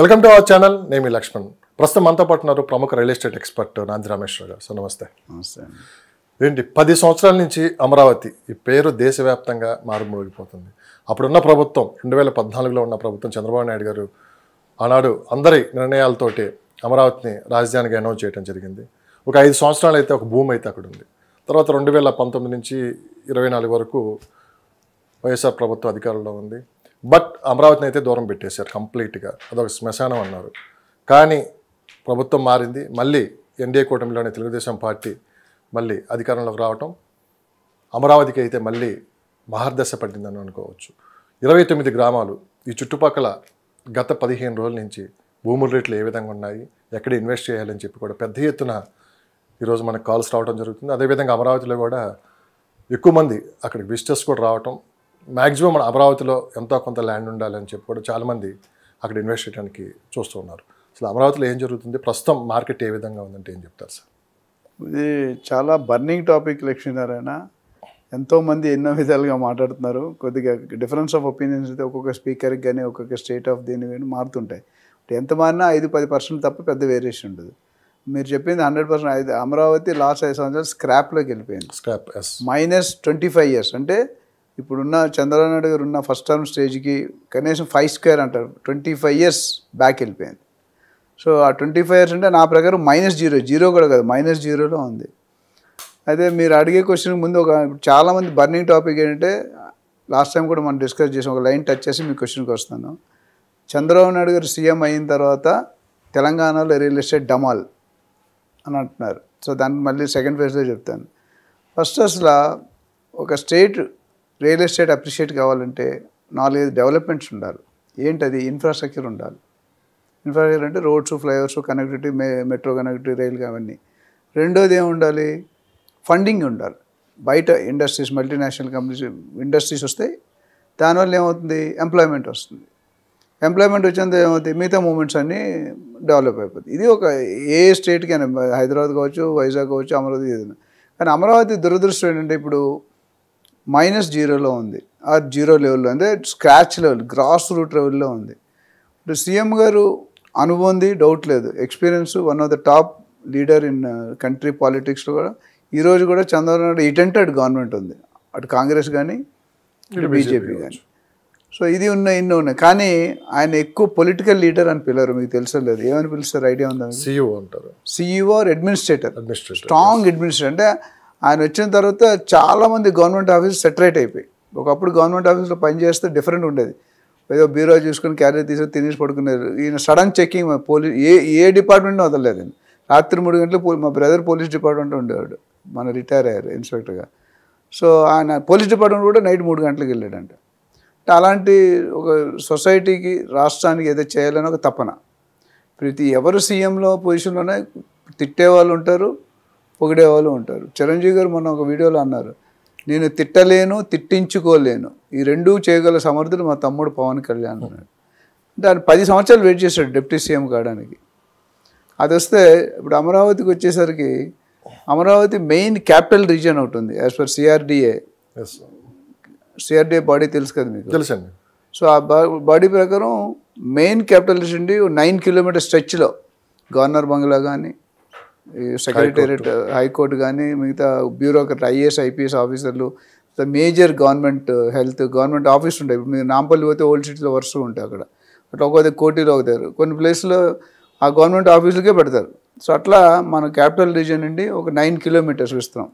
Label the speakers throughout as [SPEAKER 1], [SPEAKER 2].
[SPEAKER 1] Welcome to our channel నేమి లక్ష్మణ్ ప్రస్తుతం మనతో పాటు ఉన్నారు ప్రముఖ రియల్ ఎస్టేట్ ఎక్స్పర్ట్ నాంది రామేశ్వర గారు సో నమస్తే నమస్తే ఏంటి పది సంవత్సరాల నుంచి అమరావతి ఈ పేరు దేశవ్యాప్తంగా మారుమూగిపోతుంది అప్పుడున్న ప్రభుత్వం రెండు వేల పద్నాలుగులో ఉన్న ప్రభుత్వం చంద్రబాబు నాయుడు గారు ఆనాడు అందరి నిర్ణయాలతోటి అమరావతిని రాజధానికి అనౌన్స్ చేయడం జరిగింది ఒక ఐదు సంవత్సరాలు అయితే ఒక భూమి అయితే అక్కడ ఉంది తర్వాత రెండు వేల పంతొమ్మిది నుంచి ఇరవై నాలుగు వరకు వైఎస్ఆర్ ప్రభుత్వం అధికారంలో ఉంది బట్ అమరావతిని అయితే దూరం పెట్టేశారు కంప్లీట్గా అదొక శ్మశానం అన్నారు కానీ ప్రభుత్వం మారింది మళ్ళీ ఎన్డీఏ కూటమిలోని తెలుగుదేశం పార్టీ మళ్ళీ అధికారంలోకి రావటం అమరావతికి అయితే మళ్ళీ మహర్దశ పడిందని అనుకోవచ్చు ఇరవై తొమ్మిది గ్రామాలు ఈ చుట్టుపక్కల గత పదిహేను రోజుల నుంచి భూముల రేట్లు ఏ విధంగా ఉన్నాయి ఎక్కడ ఇన్వెస్ట్ చేయాలని చెప్పి కూడా పెద్ద ఎత్తున ఈరోజు మనకు కాల్స్ రావడం జరుగుతుంది అదేవిధంగా అమరావతిలో కూడా ఎక్కువ మంది అక్కడికి విజిటర్స్ కూడా రావటం మ్యాక్సిమం మన అమరావతిలో ఎంతో కొంత ల్యాండ్ ఉండాలని చెప్పి కూడా చాలామంది అక్కడ ఇన్వెస్ట్ చేయడానికి చూస్తూ ఉన్నారు అసలు అమరావతిలో ఏం జరుగుతుంది ప్రస్తుతం మార్కెట్ ఏ విధంగా ఉందంటే ఏం చెప్తారు సార్
[SPEAKER 2] ఇది చాలా బర్నింగ్ టాపిక్ లక్ష్మీనారాయణ ఎంతోమంది ఎన్నో విధాలుగా మాట్లాడుతున్నారు కొద్దిగా డిఫరెన్స్ ఆఫ్ ఒపీనియన్స్ అయితే ఒక్కొక్క స్పీకర్కి కానీ ఒక్కొక్క స్టేట్ ఆఫ్ దీని కానీ మారుతుంటాయి ఎంత మారినా ఐదు పది పర్సెంట్ తప్ప పెద్ద వేరియేషన్ ఉండదు మీరు చెప్పింది హండ్రెడ్ పర్సెంట్ అమరావతి లాస్ట్ ఐదు సంవత్సరాలు స్క్రాప్లోకి వెళ్ళిపోయింది scrap minus twenty five years అంటే ఇప్పుడున్న చంద్రబాబు గారు ఉన్న ఫస్ట్ టర్మ్ స్టేజ్కి కనీసం ఫైవ్ స్క్వేర్ అంటారు ట్వంటీ ఫైవ్ ఇయర్స్ బ్యాక్ వెళ్ళిపోయింది సో ఆ ట్వంటీ ఫైవ్ ఇయర్స్ అంటే నా ప్రకారం మైనస్ జీరో జీరో కూడా కాదు మైనస్ జీరోలో ఉంది అయితే మీరు అడిగే క్వశ్చన్ ముందు ఒక చాలామంది బర్నింగ్ టాపిక్ ఏంటంటే లాస్ట్ టైం కూడా మనం డిస్కస్ చేసాం ఒక లైన్ టచ్ చేసి మీ క్వశ్చన్కి వస్తాను చంద్రబాబు నాయుడు గారు సీఎం అయిన తర్వాత తెలంగాణలో రియల్ ఎస్టేట్ డమాల్ అని అంటున్నారు సో దాన్ని మళ్ళీ సెకండ్ ఫేజ్లో చెప్తాను ఫస్ట్ అసలు ఒక స్టేట్ రియల్ ఎస్టేట్ అప్రిషియేట్ కావాలంటే నాలుగైదు డెవలప్మెంట్స్ ఉండాలి ఏంటది ఇన్ఫ్రాస్ట్రక్చర్ ఉండాలి ఇన్ఫ్రాస్ట్రక్చర్ అంటే roads flyovers connectivity metro connectivity రైలు అవన్నీ రెండోది ఏమి ఉండాలి ఫండింగ్ ఉండాలి బయట ఇండస్ట్రీస్ మల్టీనేషనల్ కంపెనీస్ ఇండస్ట్రీస్ వస్తాయి దానివల్ల ఏమవుతుంది ఎంప్లాయ్మెంట్ వస్తుంది ఎంప్లాయ్మెంట్ వచ్చేంత ఏమవుతుంది మిగతా మూమెంట్స్ అన్నీ డెవలప్ అయిపోతుంది ఇది ఒక ఏ స్టేట్కి అయినా హైదరాబాద్ కావచ్చు వైజాగ్ కావచ్చు అమరావతి ఏదైనా కానీ అమరావతి దురదృష్టం ఏంటంటే ఇప్పుడు మైనస్ జీరోలో ఉంది ఆర్ జీరో లెవెల్లో అంటే స్క్రాచ్ లెవెల్ గ్రాస్ రూట్ లెవెల్లో ఉంది ఇప్పుడు సీఎం గారు ఉంది డౌట్ లేదు experience one of the top leader in country పాలిటిక్స్లో కూడా ఈరోజు కూడా చంద్రబాబు నాయుడు ఇటెంటెడ్ గవర్నమెంట్ ఉంది అటు కాంగ్రెస్ కానీ ఇటు బీజేపీ కానీ సో ఇది ఉన్న ఇన్ని ఉన్నాయి కానీ ఆయన ఎక్కువ పొలిటికల్ లీడర్ అని పిలరు మీకు లేదు ఏమని పిలుస్తారు ఐడియా ఉందా సిఇఓ e అంటారు CEO or administrator strong administrator అంటే ఆయన వచ్చిన తర్వాత చాలామంది గవర్నమెంట్ ఆఫీస్ సెటరేట్ అయిపోయి ఒకప్పుడు గవర్నమెంట్ ఆఫీస్లో పనిచేస్తే డిఫరెంట్ ఉండేది ఏదో బీరో చూసుకుని క్యారీ తీసుకొని తినేసి పడుకునేది ఈయన సడన్ చెక్కింగ్ పోలీస్ ఏ ఏ డిపార్ట్మెంట్ వదలలేదండి రాత్రి మూడు గంటలు మా బ్రదర్ పోలీస్ డిపార్ట్మెంట్ ఉండేవాడు మన రిటైర్ అయ్యారు ఇన్స్పెక్టర్గా సో ఆయన పోలీస్ డిపార్ట్మెంట్ కూడా నైట్ మూడు గంటలకు వెళ్ళాడంట అలాంటి ఒక సొసైటీకి రాష్ట్రానికి ఏదో చేయాలని ఒక తపన ప్రతి ఎవరు సీఎంలో పొజిషన్లోనే తిట్టేవాళ్ళు ఉంటారు పొగిడే వాళ్ళు ఉంటారు చిరంజీవి గారు మొన్న ఒక వీడియోలో అన్నారు నేను తిట్టలేను తిట్టించుకోలేను ఈ రెండూ చేయగల సమర్థులు మా తమ్ముడు పవన్ కళ్యాణ్ అన్నాడు దాన్ని పది సంవత్సరాలు వెయిట్ చేశాడు డిప్యూటీ సీఎం కావడానికి అది వస్తే ఇప్పుడు అమరావతికి వచ్చేసరికి అమరావతి మెయిన్ క్యాపిటల్ రీజియన్ అవుతుంది as per CRDA CRDA body తెలుసు కదా మీకు తెలుసండి సో ఆ బాడీ ప్రకారం main capital region nine kilometre స్ట్రెచ్లో గవర్నర్ బంగ్లా కానీ సెక్రటేరియట్ హైకోర్టు కానీ మిగతా బ్యూరోక్రట్ ఐఏఎస్ ఐపీఎస్ ఆఫీసర్లు major government health government office ఉంటాయి ఇప్పుడు మీరు నాంపల్లి పోతే ఓల్డ్ సిటీలో వరుస ఉంటాయి అక్కడ అట్లా ఒక్కొక్క కోటీలో ఒకతారు కొన్ని ప్లేస్లో ఆ గవర్నమెంట్ ఆఫీసులకే పెడతారు సో అట్లా మన క్యాపిటల్ రీజియన్ నుండి ఒక నైన్ కిలోమీటర్స్ ఇస్తున్నాం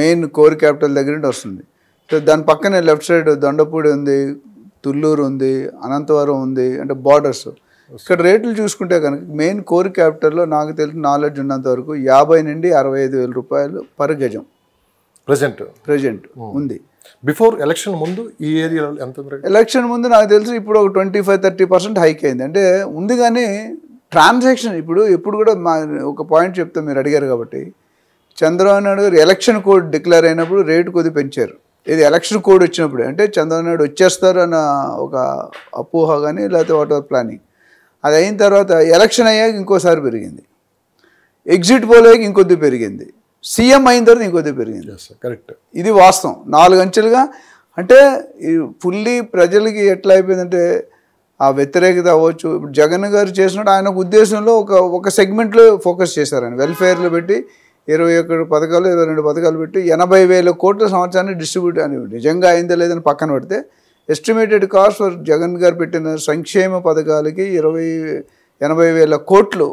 [SPEAKER 2] మెయిన్ కోర్ క్యాపిటల్ దగ్గర నుండి వస్తుంది సో దాని పక్కనే లెఫ్ట్ సైడ్ దొండపూడి ఉంది తుల్లూరు ఉంది అనంతవరం ఉంది అంటే బార్డర్స్ ఇక్కడ రేట్లు చూసుకుంటే కనుక మెయిన్ కోర్ క్యాపిటల్లో నాకు తెలిసిన నాలెడ్జ్ ఉన్నంత వరకు యాభై నుండి అరవై ఐదు వేల రూపాయలు పర్ గజం ప్రజెంట్ ప్రజెంట్ hmm. ఉంది
[SPEAKER 1] బిఫోర్ ఎలక్షన్ ముందు ఈ ఏరియాలో ఎంత ఎలక్షన్
[SPEAKER 2] ముందు నాకు తెలిసి ఇప్పుడు ఒక twenty five thirty percent hike అయింది అంటే ఉంది కానీ ట్రాన్సాక్షన్ ఇప్పుడు ఎప్పుడు కూడా మా ఒక పాయింట్ చెప్తే మీరు అడిగారు కాబట్టి Chandrababu Naidu garu election code declare అయినప్పుడు రేటు కొద్ది పెంచారు ఇది ఎలక్షన్ కోడ్ వచ్చినప్పుడు అంటే చంద్రబాబు నాయుడు వచ్చేస్తారు అన్న ఒక అపోహ కానీ లేకపోతే వాట్ ఎవర్ ప్లానింగ్ అది అయిన తర్వాత ఎలక్షన్ అయ్యాక ఇంకోసారి పెరిగింది ఎగ్జిట్ పోల్ అయ్యాక ఇంకొద్ది పెరిగింది సీఎం అయిన తర్వాత ఇంకొద్ది పెరిగింది కరెక్ట్ ఇది వాస్తవం నాలుగు అంచెలుగా అంటే ఫుల్లీ ప్రజలకి ఎట్లా అయిపోయిందంటే ఆ వ్యతిరేకత అవ్వచ్చు ఇప్పుడు జగన్ గారు చేసినట్టు ఆయన ఉద్దేశంలో ఒక ఒక సెగ్మెంట్లో ఫోకస్ చేశారు ఆయన వెల్ఫేర్లో పెట్టి ఇరవై ఒకటి పథకాలు ఇరవై రెండు పథకాలు పెట్టి ఎనభై వేల కోట్ల సంవత్సరాన్ని డిస్ట్రిబ్యూట్ అని నిజంగా అయిందో లేదని పక్కన పెడితే ఎస్టిమేటెడ్ కాస్ట్ ఫర్ జగన్ గారు పెట్టిన సంక్షేమ పథకాలకి ఇరవై ఎనభై వేల కోట్లు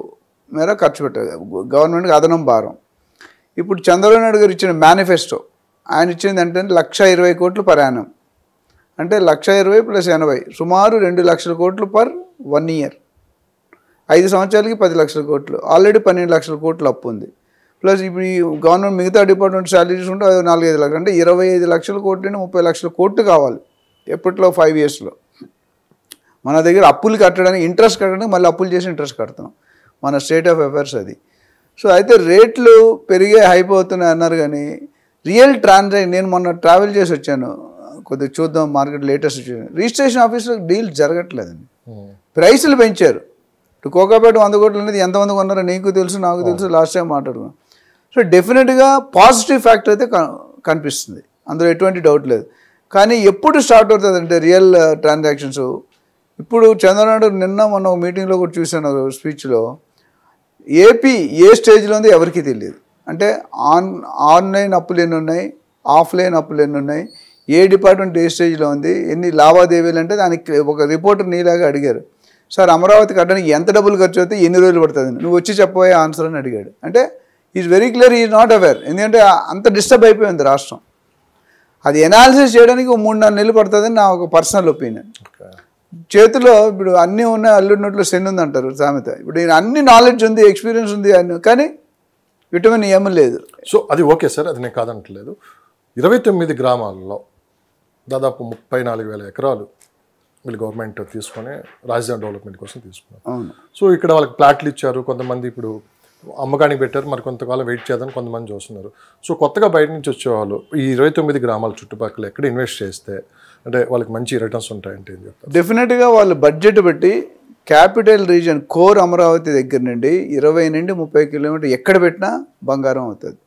[SPEAKER 2] మేర ఖర్చు పెట్టారు గవర్నమెంట్కి అదనం భారం ఇప్పుడు చంద్రబాబు నాయుడు గారు ఇచ్చిన మేనిఫెస్టో ఆయన ఇచ్చింది అంటే లక్ష ఇరవై కోట్లు ప్రయాణం అంటే లక్ష ఇరవై ప్లస్ ఎనభై సుమారు రెండు లక్షల కోట్లు పర్ వన్ ఇయర్ ఐదు సంవత్సరాలకి పది లక్షల కోట్లు ఆల్రెడీ పన్నెండు లక్షల కోట్లు అప్పు ఉంది ప్లస్ ఇప్పుడు ఈ గవర్నమెంట్ మిగతా డిపార్ట్మెంట్ శాలరీస్ ఉంటే నాలుగైదు లక్షలు అంటే ఇరవై ఐదు లక్షల కోట్లు ముప్పై లక్షల కోట్లు కావాలి ఎప్పట్లో ఫైవ్ ఇయర్స్లో మన దగ్గర అప్పులు కట్టడానికి ఇంట్రెస్ట్ కట్టడానికి మళ్ళీ అప్పులు చేసి ఇంట్రెస్ట్ కడతాం మన స్టేట్ ఆఫ్ అఫైర్స్ అది సో అయితే రేట్లు పెరిగే అయిపోతున్నాయి అన్నారు కానీ రియల్ ట్రాన్సాక్ నేను మొన్న ట్రావెల్ చేసి వచ్చాను కొద్దిగా చూద్దాం మార్కెట్ లేటెస్ట్ రిజిస్ట్రేషన్ ఆఫీస్లో డీల్ జరగట్లేదండి ప్రైసులు hmm. పెంచారు కోకాపేట వంద కోట్లు అనేది ఎంతమంది కొన్నారో నీకు తెలుసు నాకు తెలుసు లాస్ట్ టైం మాట్లాడుకున్నాం సో డెఫినెట్గా పాజిటివ్ ఫ్యాక్టర్ అయితే కనిపిస్తుంది అందులో ఎటువంటి డౌట్ లేదు కానీ ఎప్పుడు స్టార్ట్ అవుతుంది అంటే రియల్ ట్రాన్సాక్షన్స్ ఇప్పుడు చంద్రనాయుడు నిన్న మొన్న ఒక మీటింగ్లో కూడా చూశాను స్పీచ్లో ఏపీ ఏ స్టేజ్లో ఉంది ఎవరికీ తెలియదు అంటే ఆన్ ఆన్లైన్ అప్పులు ఎన్ని ఉన్నాయి ఆఫ్లైన్ అప్పులు ఎన్ని ఉన్నాయి ఏ డిపార్ట్మెంట్ ఏ స్టేజ్లో ఉంది ఎన్ని లావాదేవీలు అంటే దానికి ఒక రిపోర్టర్ నీలాగా అడిగారు సార్ అమరావతి కట్టడానికి ఎంత డబ్బులు ఖర్చు అవుతాయి ఎన్ని రోజులు పడుతుంది నువ్వు వచ్చి చెప్పబోయే ఆన్సర్ అని అడిగాడు అంటే is very clear is not aware ఎందుకంటే అంత డిస్టర్బ్ అయిపోయింది రాష్ట్రం అది ఎనాలిసిస్ చేయడానికి మూడు నాలుగు నెలలు పడుతుందని నా ఒక పర్సనల్ ఒపీనియన్ చేతిలో ఇప్పుడు అన్నీ ఉన్న నోట్లో సెన్ ఉంది అంటారు సామెత ఇప్పుడు నేను అన్ని నాలెడ్జ్ ఉంది ఎక్స్పీరియన్స్ ఉంది అని కానీ విటమిన్ ఏం e లేదు సో అది ఓకే సార్
[SPEAKER 1] అది నేను కాదంటలేదు ఇరవై తొమ్మిది గ్రామాల్లో దాదాపు ముప్పై నాలుగు వేల ఎకరాలు వీళ్ళు గవర్నమెంట్ తీసుకొని రాజధాని డెవలప్మెంట్ కోసం తీసుకున్నారు సో ఇక్కడ వాళ్ళకి ప్లాట్లు ఇచ్చారు కొంతమంది ఇప్పుడు అమ్మకానికి పెట్టారు మరి కొంతకాలం వెయిట్ చేద్దాం కొంతమంది చూస్తున్నారు సో కొత్తగా బయట నుంచి వచ్చేవాళ్ళు ఈ ఇరవై తొమ్మిది గ్రామాల చుట్టుపక్కల ఎక్కడ
[SPEAKER 2] ఇన్వెస్ట్ చేస్తే అంటే వాళ్ళకి మంచి రిటర్న్స్ ఉంటాయంటే డెఫినెట్గా వాళ్ళు బడ్జెట్ పెట్టి క్యాపిటల్ రీజన్ కోర్ అమరావతి దగ్గర నుండి ఇరవై నుండి ముప్పై కిలోమీటర్ ఎక్కడ పెట్టినా బంగారం అవుతుంది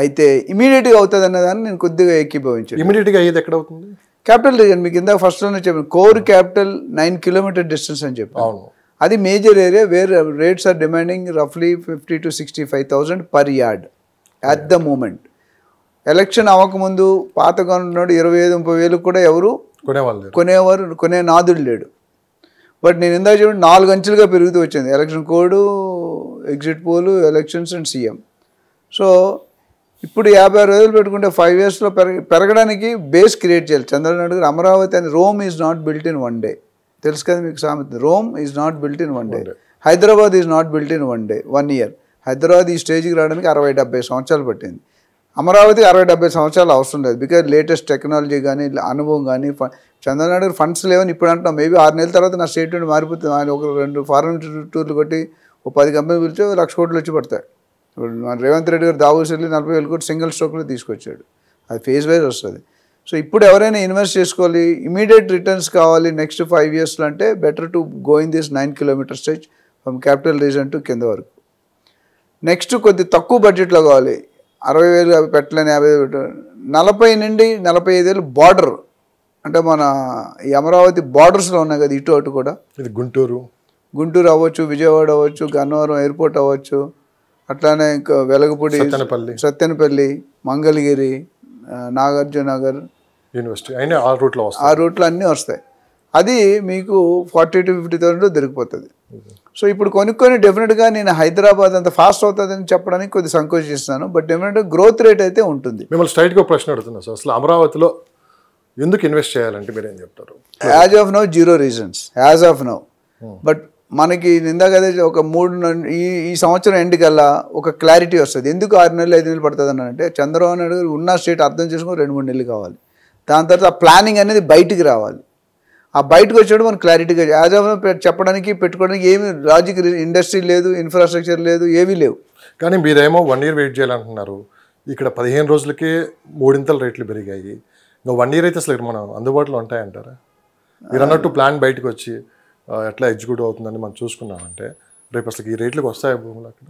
[SPEAKER 2] అయితే ఇమీడియట్గా అవుతుంది అన్నదాన్ని నేను కొద్దిగా ఏకీభవించాను ఇమీడియట్గా అయ్యేది ఎక్కడ అవుతుంది క్యాపిటల్ రీజన్ మీకు ఇందాక ఫస్ట్లోనే చెప్పాను core capital nine kilometre distance అని చెప్పాను అది major area where rates are demanding రఫ్లీ fifty to sixty five thousand per yard at the moment election అవ్వకముందు పాత కొన్నాడు ఇరవై ఐదు ముప్పై వేలు కూడా ఎవరు కొనేవాళ్ళు కొనేవారు కొనే నాదుడు లేడు బట్ నేను ఇందాక చెప్పి నాలుగు అంచెలుగా పెరుగుతూ వచ్చింది election code exit poll elections and CM so ఇప్పుడు యాభై ఆరు రోజులు పెట్టుకుంటే ఫైవ్ ఇయర్స్లో పెరగ పెరగడానికి బేస్ క్రియేట్ చేయాలి చంద్రబాబు నాయుడు గారు అమరావతి అని Rome is not built in one day తెలుసు కదా మీకు సామెత Rome is not built in one day Hyderabad is not built in one day one year Hyderabad ఈ స్టేజ్కి రావడానికి అరవై డెబ్బై సంవత్సరాలు పట్టింది అమరావతి అరవై డెబ్బై సంవత్సరాలు అవసరం లేదు బికాజ్ లేటెస్ట్ టెక్నాలజీ కానీ అనుభవం కానీ చంద్రబాబు ఫండ్స్ లేవని ఇప్పుడు అంటున్నాం మేబీ ఆరు నెలల తర్వాత నా స్టేట్ నుండి మారిపోతుంది ఆయన ఒక రెండు ఫారెన్ టూర్లు కొట్టి ఓ పది కంపెనీలు పిలిచి లక్ష కోట్లు వచ్చి పడతాయి ఇప్పుడు రేవంత్ రెడ్డి గారు దావోస్ నలభై వేలు కోట్లు సింగిల్ స్ట్రోక్లో తీసుకొచ్చాడు అది ఫేజ్ వైజ్ వస్తుంది సో ఇప్పుడు ఎవరైనా ఇన్వెస్ట్ చేసుకోవాలి ఇమీడియట్ రిటర్న్స్ కావాలి నెక్స్ట్ ఫైవ్ ఇయర్స్లో అంటే better to going this nine kilometre stage from capital region to కింద వరకు నెక్స్ట్ కొద్ది తక్కువ బడ్జెట్లో కావాలి అరవై వేలు అవి పెట్టలేని యాభై వేలు నలభై నుండి నలభై ఐదు వేలు బార్డర్ అంటే మన ఈ అమరావతి బార్డర్స్లో ఉన్నాయి కదా ఇటు అటు కూడా ఇది గుంటూరు గుంటూరు అవ్వచ్చు విజయవాడ అవ్వచ్చు గన్నవరం ఎయిర్పోర్ట్ అవ్వచ్చు అట్లానే ఇంకా వెలగపూడి సత్యనపల్లి సత్యనపల్లి మంగళగిరి నాగార్జునగర్ యూనివర్సిటీ అయినా ఆ రూట్లో వస్తాయి ఆ రూట్లో అన్నీ వస్తాయి అది మీకు ఫార్టీ టు ఫిఫ్టీ థౌసండ్లో దొరికిపోతుంది సో ఇప్పుడు కొనుక్కొని డెఫినెట్గా నేను హైదరాబాద్ అంత ఫాస్ట్ అవుతుందని చెప్పడానికి కొద్ది సంకోచిస్తున్నాను బట్ డెఫినెట్గా గ్రోత్ రేట్ అయితే ఉంటుంది మిమ్మల్ని స్ట్రైట్గా ప్రశ్న అడుగుతున్నా సార్ అసలు అమరావతిలో ఎందుకు ఇన్వెస్ట్ చేయాలంటే మీరు ఏం చెప్తారు as of now zero reasons as of now but మనకి నిందాకదే ఒక మూడు ఈ ఈ సంవత్సరం ఎండ్ కల్లా ఒక క్లారిటీ వస్తుంది ఎందుకు ఆరు నెలలు ఐదు నెలలు పడుతుంది అని అంటే చంద్రబాబు నాయుడు ఉన్న స్టేట్ అర్థం చేసుకుని రెండు మూడు నెలలు కావాలి దాని తర్వాత ఆ ప్లానింగ్ అనేది బయటికి రావాలి ఆ బయటకు వచ్చేటప్పుడు మనం క్లారిటీగా యాజమాన్యం చెప్పడానికి పెట్టుకోవడానికి ఏమి లాజిక్ ఇండస్ట్రీ లేదు ఇన్ఫ్రాస్ట్రక్చర్ లేదు ఏమీ లేవు కానీ మీరేమో
[SPEAKER 1] వన్ ఇయర్ వెయిట్ చేయాలంటున్నారు ఇక్కడ పదిహేను రోజులకే మూడింతల రేట్లు పెరిగాయి ఇంకా వన్ ఇయర్ అయితే అసలు మనం అందుబాటులో ఉంటాయంటారా మీరు అన్నట్టు ప్లాన్ బయటకు వచ్చి ఎట్లా ఎగ్జిక్యూట్
[SPEAKER 2] అవుతుందని మనం చూసుకున్నామంటే రేపు అసలు ఈ రేట్లకు వస్తాయి భూములు అక్కడ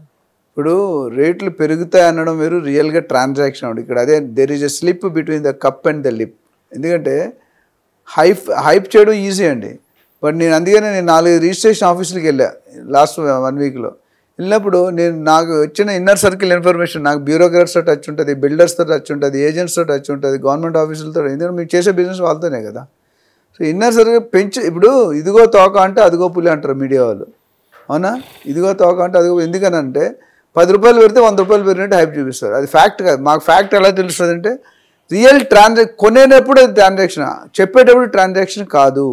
[SPEAKER 2] ఇప్పుడు రేట్లు పెరుగుతాయి అనడం వేరు రియల్గా ట్రాన్సాక్షన్ ఇక్కడ అదే there is a slip between the cup and the lip ఎందుకంటే హైప్ హైప్ చేయడం ఈజీ అండి బట్ నేను అందుకనే నేను నాలుగు రిజిస్ట్రేషన్ ఆఫీసులకు వెళ్ళా లాస్ట్ వన్ వీక్లో వెళ్ళినప్పుడు నేను నాకు వచ్చిన ఇన్నర్ సర్కిల్ ఇన్ఫర్మేషన్ నాకు బ్యూరోక్రాట్స్తో టచ్ ఉంటుంది బిల్డర్స్తో టచ్ ఉంటుంది ఏజెంట్స్తో టచ్ ఉంటుంది గవర్నమెంట్ ఆఫీసులతో ఎందుకంటే మీరు చేసే బిజినెస్ వాళ్ళతోనే కదా సో ఇన్నర్ సర్కిల్ పెంచు ఇప్పుడు ఇదిగో తోక అంటే అదిగో పులి అంటారు మీడియా వాళ్ళు అవునా ఇదిగో తోక అంటే అదిగో ఎందుకనంటే పది రూపాయలు పెడితే వంద రూపాయలు పెరిగినట్టు హైప్ చూపిస్తారు అది ఫ్యాక్ట్ కాదు మాకు ఫ్యాక్ట్ ఎలా తెలుస్తుంది అంటే రియల్ ట్రాన్సాక్ కొనేటప్పుడు అది ట్రాన్సాక్షన్ చెప్పేటప్పుడు ట్రాన్సాక్షన్ కాదు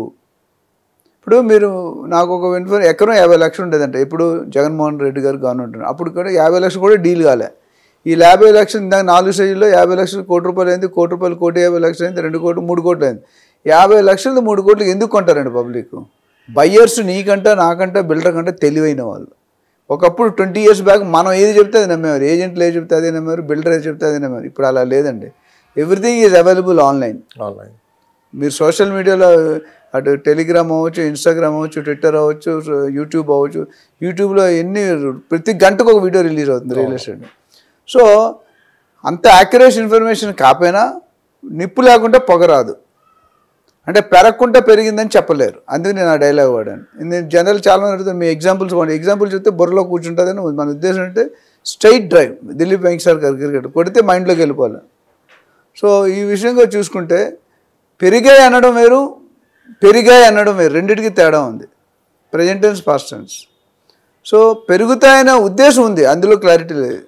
[SPEAKER 2] ఇప్పుడు మీరు నాకు ఒక ఇన్ఫర్ ఎకరం యాభై లక్షలు ఉండేదంట ఇప్పుడు జగన్మోహన్ రెడ్డి గారు గవర్నమెంట్ అప్పుడు కూడా యాభై లక్షలు కూడా డీల్ కాలే ఈ యాభై లక్షలు ఇందాక నాలుగు స్టేజ్లో యాభై లక్షలు కోటి రూపాయలు అయింది కోటి రూపాయలు కోటి యాభై లక్షలు అయింది రెండు కోట్లు మూడు కోట్లు అయింది యాభై లక్షలు మూడు కోట్లు ఎందుకు కొంటారండి పబ్లిక్ బయ్యర్స్ నీకంటే నాకంటే బిల్డర్ కంటే తెలివైన వాళ్ళు ఒకప్పుడు ట్వంటీ ఇయర్స్ బ్యాక్ మనం ఏది చెప్తే అది నమ్మేవారు ఏజెంట్లు ఏది చెప్తే అదే నమ్మేవారు బిల్డర్ ఏది చెప్తే అదే నమ్మేవారు ఇప్పుడు అలా లేదండి everything is available online online మీరు సోషల్ మీడియాలో అటు టెలిగ్రామ్ అవ్వచ్చు ఇన్స్టాగ్రామ్ అవ్వచ్చు ట్విట్టర్ అవ్వచ్చు యూట్యూబ్ అవ్వచ్చు యూట్యూబ్లో ఎన్ని ప్రతి గంటకు ఒక వీడియో రిలీజ్ అవుతుంది రియల్ ఎస్టేట్ సో అంత యాక్యురేట్ ఇన్ఫర్మేషన్ కాపోయినా నిప్పు లేకుండా పొగరాదు అంటే పెరగకుండా పెరిగిందని చెప్పలేరు అందుకే నేను ఆ డైలాగ్ వాడాను నేను జనరల్ చాలా అడుగుతాను మీ ఎగ్జాంపుల్స్ వాడి ఎగ్జాంపుల్ చెప్తే బుర్రలో కూర్చుంటుందని మన ఉద్దేశం అంటే స్ట్రైట్ డ్రైవ్ దిలీప్ వెంకసార్ గారి క్రికెట్ కొడితే మైండ్లోకి వెళ్ళిపోవాలి సో ఈ విషయంగా చూసుకుంటే పెరిగాయి అనడం వేరు పెరిగాయి అనడం వేరు రెండింటికి తేడా ఉంది ప్రజెంటెన్స్ పాస్టెన్స్ సో పెరుగుతాయనే ఉద్దేశం ఉంది అందులో క్లారిటీ లేదు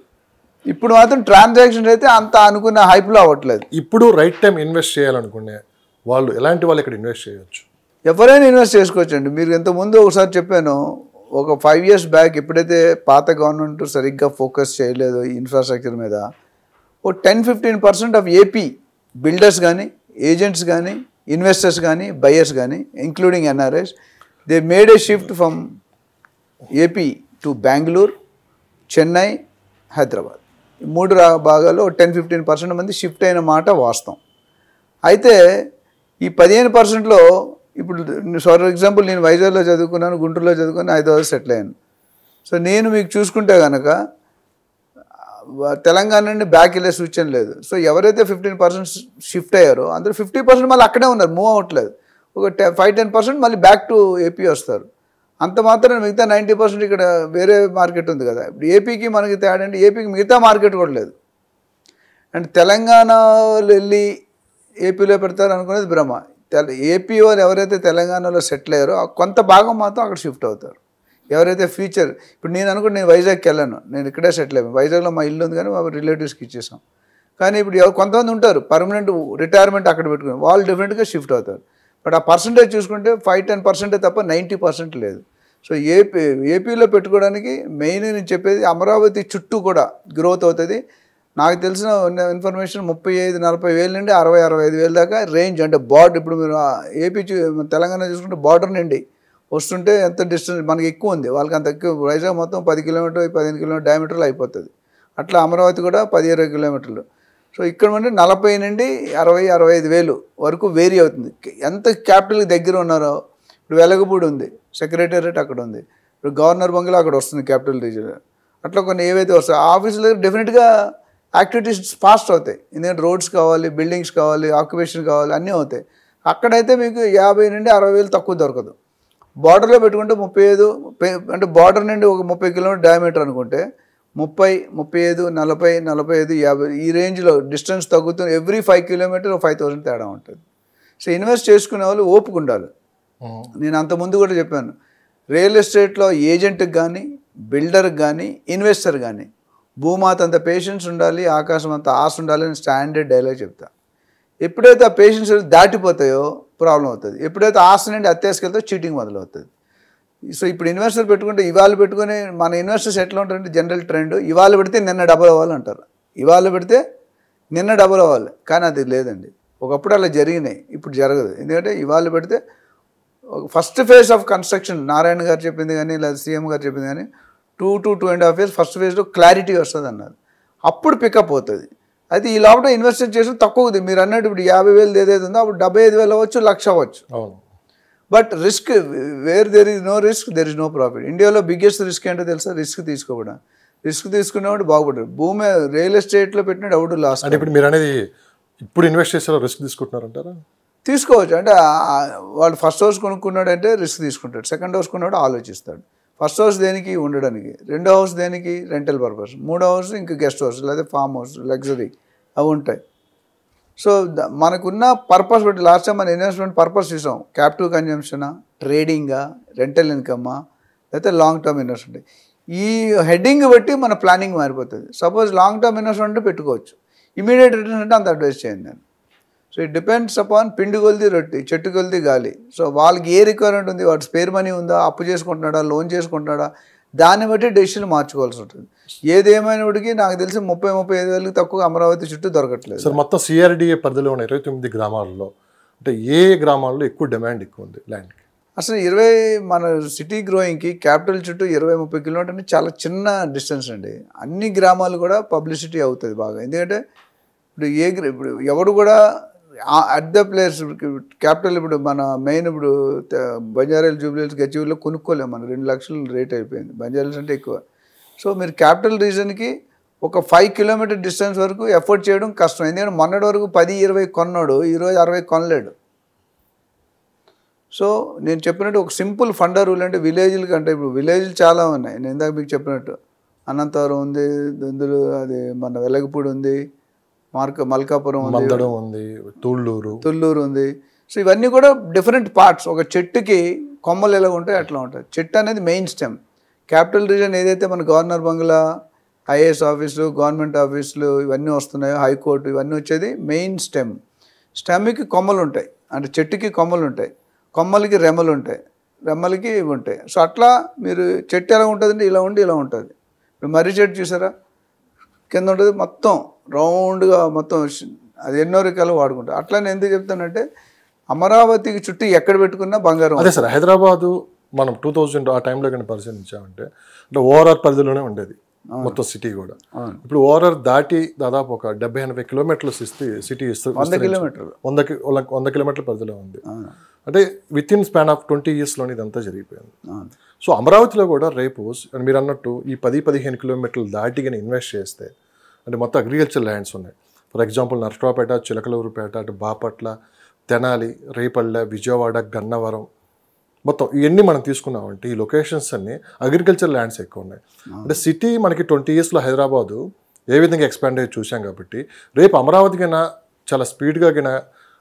[SPEAKER 2] ఇప్పుడు మాత్రం ట్రాన్సాక్షన్ అయితే అంత అనుకున్న హైప్లో అవ్వట్లేదు ఇప్పుడు రైట్ టైం ఇన్వెస్ట్ చేయాలనుకునే వాళ్ళు ఎలాంటి వాళ్ళు ఇక్కడ ఇన్వెస్ట్ చేయవచ్చు ఎవరైనా ఇన్వెస్ట్ చేసుకోవచ్చండి మీరు ఇంతకుముందు ఒకసారి చెప్పాను ఒక ఫైవ్ ఇయర్స్ బ్యాక్ ఎప్పుడైతే పాత గవర్నమెంట్ సరిగ్గా ఫోకస్ చేయలేదు ఇన్ఫ్రాస్ట్రక్చర్ మీద ఓ ten fifteen percent of AP builders కానీ ఏజెంట్స్ కానీ ఇన్వెస్టర్స్ కానీ బయర్స్ కానీ including NRIs they made a shift from AP to Bengaluru Chennai Hyderabad మూడు భాగాల్లో టెన్ ఫిఫ్టీన్ పర్సెంట్ మంది షిఫ్ట్ అయిన మాట వాస్తవం అయితే ఈ పదిహేను పర్సెంట్లో ఇప్పుడు ఫర్ ఎగ్జాంపుల్ నేను వైజాగ్లో చదువుకున్నాను గుంటూరులో చదువుకుని హైదరాబాద్ సెటిల్ అయ్యాను సో నేను మీకు చూసుకుంటే కనుక తెలంగాణ నుండి బ్యాక్ వెళ్ళే సూచన లేదు సో ఎవరైతే ఫిఫ్టీన్ పర్సెంట్ షిఫ్ట్ అయ్యారో అందరూ ఫిఫ్టీ పర్సెంట్ మళ్ళీ అక్కడే ఉన్నారు మూవ్ అవ్వట్లేదు ఒక టె ఫైవ్ టెన్ పర్సెంట్ మళ్ళీ బ్యాక్ టు ఏపీ వస్తారు అంత మాత్రం మిగతా నైంటీ పర్సెంట్ ఇక్కడ వేరే మార్కెట్ ఉంది కదా ఇప్పుడు ఏపీకి మనకి తేడా అంటే ఏపీకి మిగతా మార్కెట్ కూడా లేదు అండ్ తెలంగాణ వెళ్ళి ఏపీలో పెడతారు అనుకునేది భ్రమ తెల ఏపీ వాళ్ళు ఎవరైతే తెలంగాణలో సెటిల్ అయ్యారో కొంత భాగం మాత్రం అక్కడ షిఫ్ట్ అవుతారు ఎవరైతే ఫ్యూచర్ ఇప్పుడు నేను అనుకుంటే నేను వైజాగ్కి వెళ్ళాను నేను ఇక్కడే సెటిల్ అయ్యాను వైజాగ్లో మా ఇల్లు ఉంది కానీ మా రిలేటివ్స్కి ఇచ్చేసాం కానీ ఇప్పుడు ఎవరు కొంతమంది ఉంటారు పర్మనెంట్ రిటైర్మెంట్ అక్కడ పెట్టుకుని వాళ్ళు డిఫరెంట్గా షిఫ్ట్ అవుతారు బట్ ఆ పర్సంటేజ్ చూసుకుంటే ఫైవ్ టెన్ పర్సెంటే తప్ప నైంటీ పర్సెంట్ లేదు సో ఏపీ ఏపీలో పెట్టుకోవడానికి మెయిన్ నేను చెప్పేది అమరావతి చుట్టూ కూడా గ్రోత్ అవుతుంది నాకు తెలిసిన ఇన్ఫర్మేషన్ ముప్పై ఐదు నలభై వేలు నుండి అరవై అరవై ఐదు వేల దాకా రేంజ్ అంటే బార్డర్ ఇప్పుడు మీరు ఏపీ తెలంగాణ చూసుకుంటే బార్డర్ నుండి వస్తుంటే ఎంత డిస్టెన్స్ మనకి ఎక్కువ ఉంది వాళ్ళకి అంత ఎక్కువ వైజాగ్ మొత్తం పది కిలోమీటర్ పదిహేను కిలోమీటర్ డయామీటర్లు అయిపోతుంది అట్లా అమరావతి కూడా పది ఇరవై కిలోమీటర్లు సో ఇక్కడ నుండి నలభై నుండి అరవై అరవై ఐదు వేలు వరకు వేరీ అవుతుంది ఎంత క్యాపిటల్కి దగ్గర ఉన్నారో ఇప్పుడు వెలగపూడి ఉంది సెక్రటేరియట్ అక్కడ ఉంది ఇప్పుడు గవర్నర్ బంగ్లా అక్కడ వస్తుంది క్యాపిటల్ రీజన్ అట్లా కొన్ని ఏవైతే వస్తాయి ఆఫీసులో డెఫినెట్గా యాక్టివిటీస్ ఫాస్ట్ అవుతాయి ఎందుకంటే రోడ్స్ కావాలి బిల్డింగ్స్ కావాలి ఆక్యుపేషన్ కావాలి అన్నీ అవుతాయి అక్కడైతే మీకు యాభై నుండి అరవై వేలు తక్కువ దొరకదు బార్డర్లో పెట్టుకుంటే ముప్పై ఐదు అంటే బార్డర్ నుండి ఒక ముప్పై కిలోమీటర్ డయామీటర్ అనుకుంటే ముప్పై ముప్పై ఐదు నలభై నలభై ఐదు యాభై ఈ రేంజ్లో డిస్టెన్స్ తగ్గుతుంది every five kilometre five thousand తేడా ఉంటుంది సో ఇన్వెస్ట్ చేసుకునే వాళ్ళు ఓపుకుండాలి hmm. నేను అంతకుముందు కూడా చెప్పాను రియల్ ఎస్టేట్లో ఏజెంట్కి కానీ బిల్డర్కి కానీ ఇన్వెస్టర్ కానీ భూమాత అంత పేషెన్స్ ఉండాలి ఆకాశం అంత ఆశ ఉండాలి అని స్టాండర్డ్ డైలాగ్ చెప్తా ఎప్పుడైతే ఆ పేషెంట్స్ దాటిపోతాయో ప్రాబ్లం అవుతుంది ఎప్పుడైతే ఆస్తి నుండి అత్యాసుకెళ్తే చీటింగ్ మొదలవుతుంది సో ఇప్పుడు ఇన్వెస్టర్స్ పెట్టుకుంటే ఇవాళ పెట్టుకుని మన ఇన్వెస్టర్స్ ఎట్లా ఉంటారంటే జనరల్ ట్రెండ్ ఇవాళ పెడితే నిన్న డబల్ అంటారు ఇవాళ పెడితే నిన్న డబల్ అవ్వాలి కానీ అది లేదండి ఒకప్పుడు అలా జరిగినాయి ఇప్పుడు జరగదు ఎందుకంటే ఇవాళ పెడితే first phase of construction Narayana garu చెప్పింది కానీ లేదా సీఎం గారు చెప్పింది కానీ two to two and half years first ఫేజ్లో క్లారిటీ వస్తుంది అన్నారు అప్పుడు పికప్ అవుతుంది అయితే ఈ లోపల ఇన్వెస్ట్మెంట్ చేసిన తక్కువ ఉంది మీరు అన్నట్టు ఇప్పుడు యాభై వేలు ఏదైతే ఉందో అప్పుడు డెబ్బై ఐదు వేలు అవ్వచ్చు లక్ష అవ్వచ్చు but risk where there is no risk there is no profit ఇండియాలో బిగ్గెస్ట్ రిస్క్ ఏంటో తెలుసా రిస్క్ తీసుకోవడం రిస్క్ తీసుకునేవాడు బాగుపడ్డాడు భూమి రియల్ ఎస్టేట్లో పెట్టిన డౌట్ లాస్ ఇప్పుడు మీరు అనేది ఇప్పుడు ఇన్వెస్ట్ చేసే రిస్క్ తీసుకుంటున్నారంటారా తీసుకోవచ్చు అంటే వాళ్ళు ఫస్ట్ హౌస్ కొనుక్కున్నాడంటే రిస్క్ తీసుకుంటాడు సెకండ్ హౌస్ కొన్నాడు ఆలోచిస్తాడు ఫస్ట్ హౌస్ దేనికి ఉండడానికి రెండో హౌస్ దేనికి రెంటల్ పర్పస్ మూడో హౌస్ ఇంక గెస్ట్ హౌస్ లేదా ఫామ్ హౌస్ లగ్జరీ అవి ఉంటాయి సో మనకున్న పర్పస్ బట్టి లాస్ట్ టైం మన ఇన్వెస్ట్మెంట్ పర్పస్ చూసాం క్యాపిటల్ కన్జంప్షనా ట్రేడింగా రెంటల్ ఇన్కమ్మా లేకపోతే లాంగ్ టర్మ్ ఇన్వెస్ట్మెంట్ ఈ హెడ్డింగ్ బట్టి మన ప్లానింగ్ మారిపోతుంది సపోజ్ లాంగ్ టర్మ్ ఇన్వెస్ట్మెంట్ పెట్టుకోవచ్చు ఇమీడియట్ రిటర్న్స్ అంటే అంత అడ్వైస్ చేయండి నేను సో ఇట్ డిపెండ్స్ అపాన్ పిండి కొలిది రొట్టి చెట్టు కొలిది గాలి సో వాళ్ళకి ఏ రిక్వైర్మెంట్ ఉంది వాడు స్పేర్ మనీ ఉందా అప్పు చేసుకుంటున్నాడా లోన్ చేసుకుంటున్నాడా దాన్ని బట్టి డెసిషన్ మార్చుకోవాల్సి ఉంటుంది ఏదేమైనప్పటికీ నాకు తెలిసి ముప్పై ముప్పై ఐదు వేలకు తక్కువ అమరావతి చుట్టూ దొరకట్లేదు సార్
[SPEAKER 1] మొత్తం సిఆర్డిఏ పరిధిలో ఉన్న ఇరవై తొమ్మిది గ్రామాల్లో
[SPEAKER 2] అంటే ఏ గ్రామాల్లో ఎక్కువ డిమాండ్ ఎక్కువ ఉంది ల్యాండ్కి అసలు ఇరవై మన సిటీ గ్రోయింగ్కి క్యాపిటల్ చుట్టూ ఇరవై ముప్పై కిలోమీటర్ని చాలా చిన్న డిస్టెన్స్ అండి అన్ని గ్రామాలు కూడా పబ్లిసిటీ అవుతుంది బాగా ఎందుకంటే ఇప్పుడు ఏ ఇప్పుడు ఎవడు కూడా అట్ ద ప్లేస్ క్యాపిటల్ ఇప్పుడు మన మెయిన్ ఇప్పుడు బంజారాలు జూబ్లీస్ గచ్చిలో కొనుక్కోలేము మనం రెండు లక్షలు రేట్ అయిపోయింది బంజారాల్స్ అంటే ఎక్కువ సో మీరు క్యాపిటల్ రీజన్కి ఒక ఫైవ్ కిలోమీటర్ డిస్టెన్స్ వరకు ఎఫర్ట్ చేయడం కష్టం ఎందుకంటే మొన్నటి వరకు పది ఇరవై కొన్నాడు ఈరోజు అరవై కొనలేడు సో నేను చెప్పినట్టు ఒక సింపుల్ ఫండర్ రూల్ అంటే విలేజ్లు కంటే ఇప్పుడు విలేజ్లు చాలా ఉన్నాయి నేను ఇందాక మీకు చెప్పినట్టు అనంతవరం ఉంది దుందులు అది మన వెలగపూడి ఉంది మార్క మల్కాపురం మందడం
[SPEAKER 1] ఉంది తుళ్ళూరు
[SPEAKER 2] తుళ్ళూరు ఉంది సో ఇవన్నీ కూడా డిఫరెంట్ పార్ట్స్ ఒక చెట్టుకి కొమ్మలు ఎలా ఉంటాయి అట్లా ఉంటుంది చెట్టు అనేది మెయిన్ స్టెమ్ క్యాపిటల్ రీజన్ ఏదైతే మన గవర్నర్ బంగ్లా ఐఏఎస్ ఆఫీసులు గవర్నమెంట్ ఆఫీసులు ఇవన్నీ వస్తున్నాయో హైకోర్టు ఇవన్నీ వచ్చేది మెయిన్ స్టెమ్ స్టెమ్కి కొమ్మలు ఉంటాయి అంటే చెట్టుకి కొమ్మలు ఉంటాయి కొమ్మలకి రెమ్మలు ఉంటాయి రెమ్మలకి ఇవి ఉంటాయి సో అట్లా మీరు చెట్టు ఎలా ఉంటుందంటే ఇలా ఉండి ఇలా ఉంటుంది ఇప్పుడు మర్రి చెట్టు చూసారా కింద ఉంటుంది మొత్తం రౌండ్గా మొత్తం అది ఎన్నో రకాలు వాడుకుంటారు నేను ఎందుకు చెప్తానంటే అమరావతికి చుట్టూ ఎక్కడ పెట్టుకున్నా బంగారం అదే సార్
[SPEAKER 1] హైదరాబాదు మనం టూ థౌజండ్ ఆ టైంలో కానీ పరిశీలించామంటే అంటే ఓవరాల్ పరిధిలోనే ఉండేది మొత్తం సిటీ కూడా ఇప్పుడు ఓవరాల్ దాటి దాదాపు ఒక డెబ్బై ఎనభై కిలోమీటర్లు సిటీ వంద కిలోమీటర్లు వంద వంద కిలోమీటర్ల పరిధిలో ఉంది అంటే within span of twenty ఇయర్స్లోనే ఇదంతా జరిగిపోయింది సో అమరావతిలో కూడా రేపు మీరు అన్నట్టు ఈ పది పదిహేను కిలోమీటర్లు దాటి కానీ ఇన్వెస్ట్ చేస్తే అంటే మొత్తం అగ్రికల్చర్ ల్యాండ్స్ ఉన్నాయి ఫర్ ఎగ్జాంపుల్ నర్సరావుపేట చిలకలూరుపేట అటు బాపట్ల తెనాలి రేపల్లె విజయవాడ గన్నవరం మొత్తం ఇవన్నీ మనం తీసుకున్నామంటే ఈ లొకేషన్స్ అన్ని అగ్రికల్చర్ ల్యాండ్స్ ఎక్కువ ఉన్నాయి అంటే సిటీ మనకి ట్వంటీ ఇయర్స్లో హైదరాబాదు ఏ విధంగా ఎక్స్పాండ్ అయ్యి చూసాం కాబట్టి రేపు అమరావతి కన్నా చాలా స్పీడ్గా కినా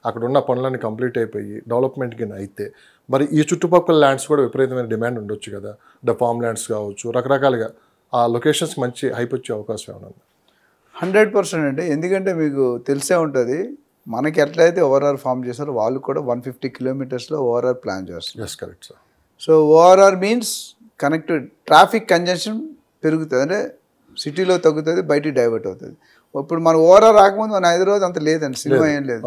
[SPEAKER 1] అక్కడ ఉన్న పనులన్నీ కంప్లీట్ అయిపోయి డెవలప్మెంట్ కింద అయితే మరి ఈ చుట్టుపక్కల ల్యాండ్స్ కూడా విపరీతమైన డిమాండ్ ఉండొచ్చు కదా ద ఫామ్ ల్యాండ్స్ కావచ్చు రకరకాలుగా ఆ లొకేషన్స్ మంచి హైప్ వచ్చే అవకాశం ఏమైనా
[SPEAKER 2] హండ్రెడ్ పర్సెంట్ అండి ఎందుకంటే మీకు తెలిసే ఉంటుంది మనకి ఎట్లయితే ఓవరాల్ ఫామ్ చేశారో వాళ్ళు కూడా వన్ ఫిఫ్టీ కిలోమీటర్స్లో ఓవరాల్ ప్లాన్ చేస్తారు correct sir so overall means connected traffic congestion పెరుగుతుంది అంటే సిటీలో తగ్గుతుంది బయటికి డైవర్ట్ అవుతుంది ఇప్పుడు మన ఓవరాల్ రాకముందు మన హైదరాబాద్ అంత లేదండి సినిమా ఏం లేదు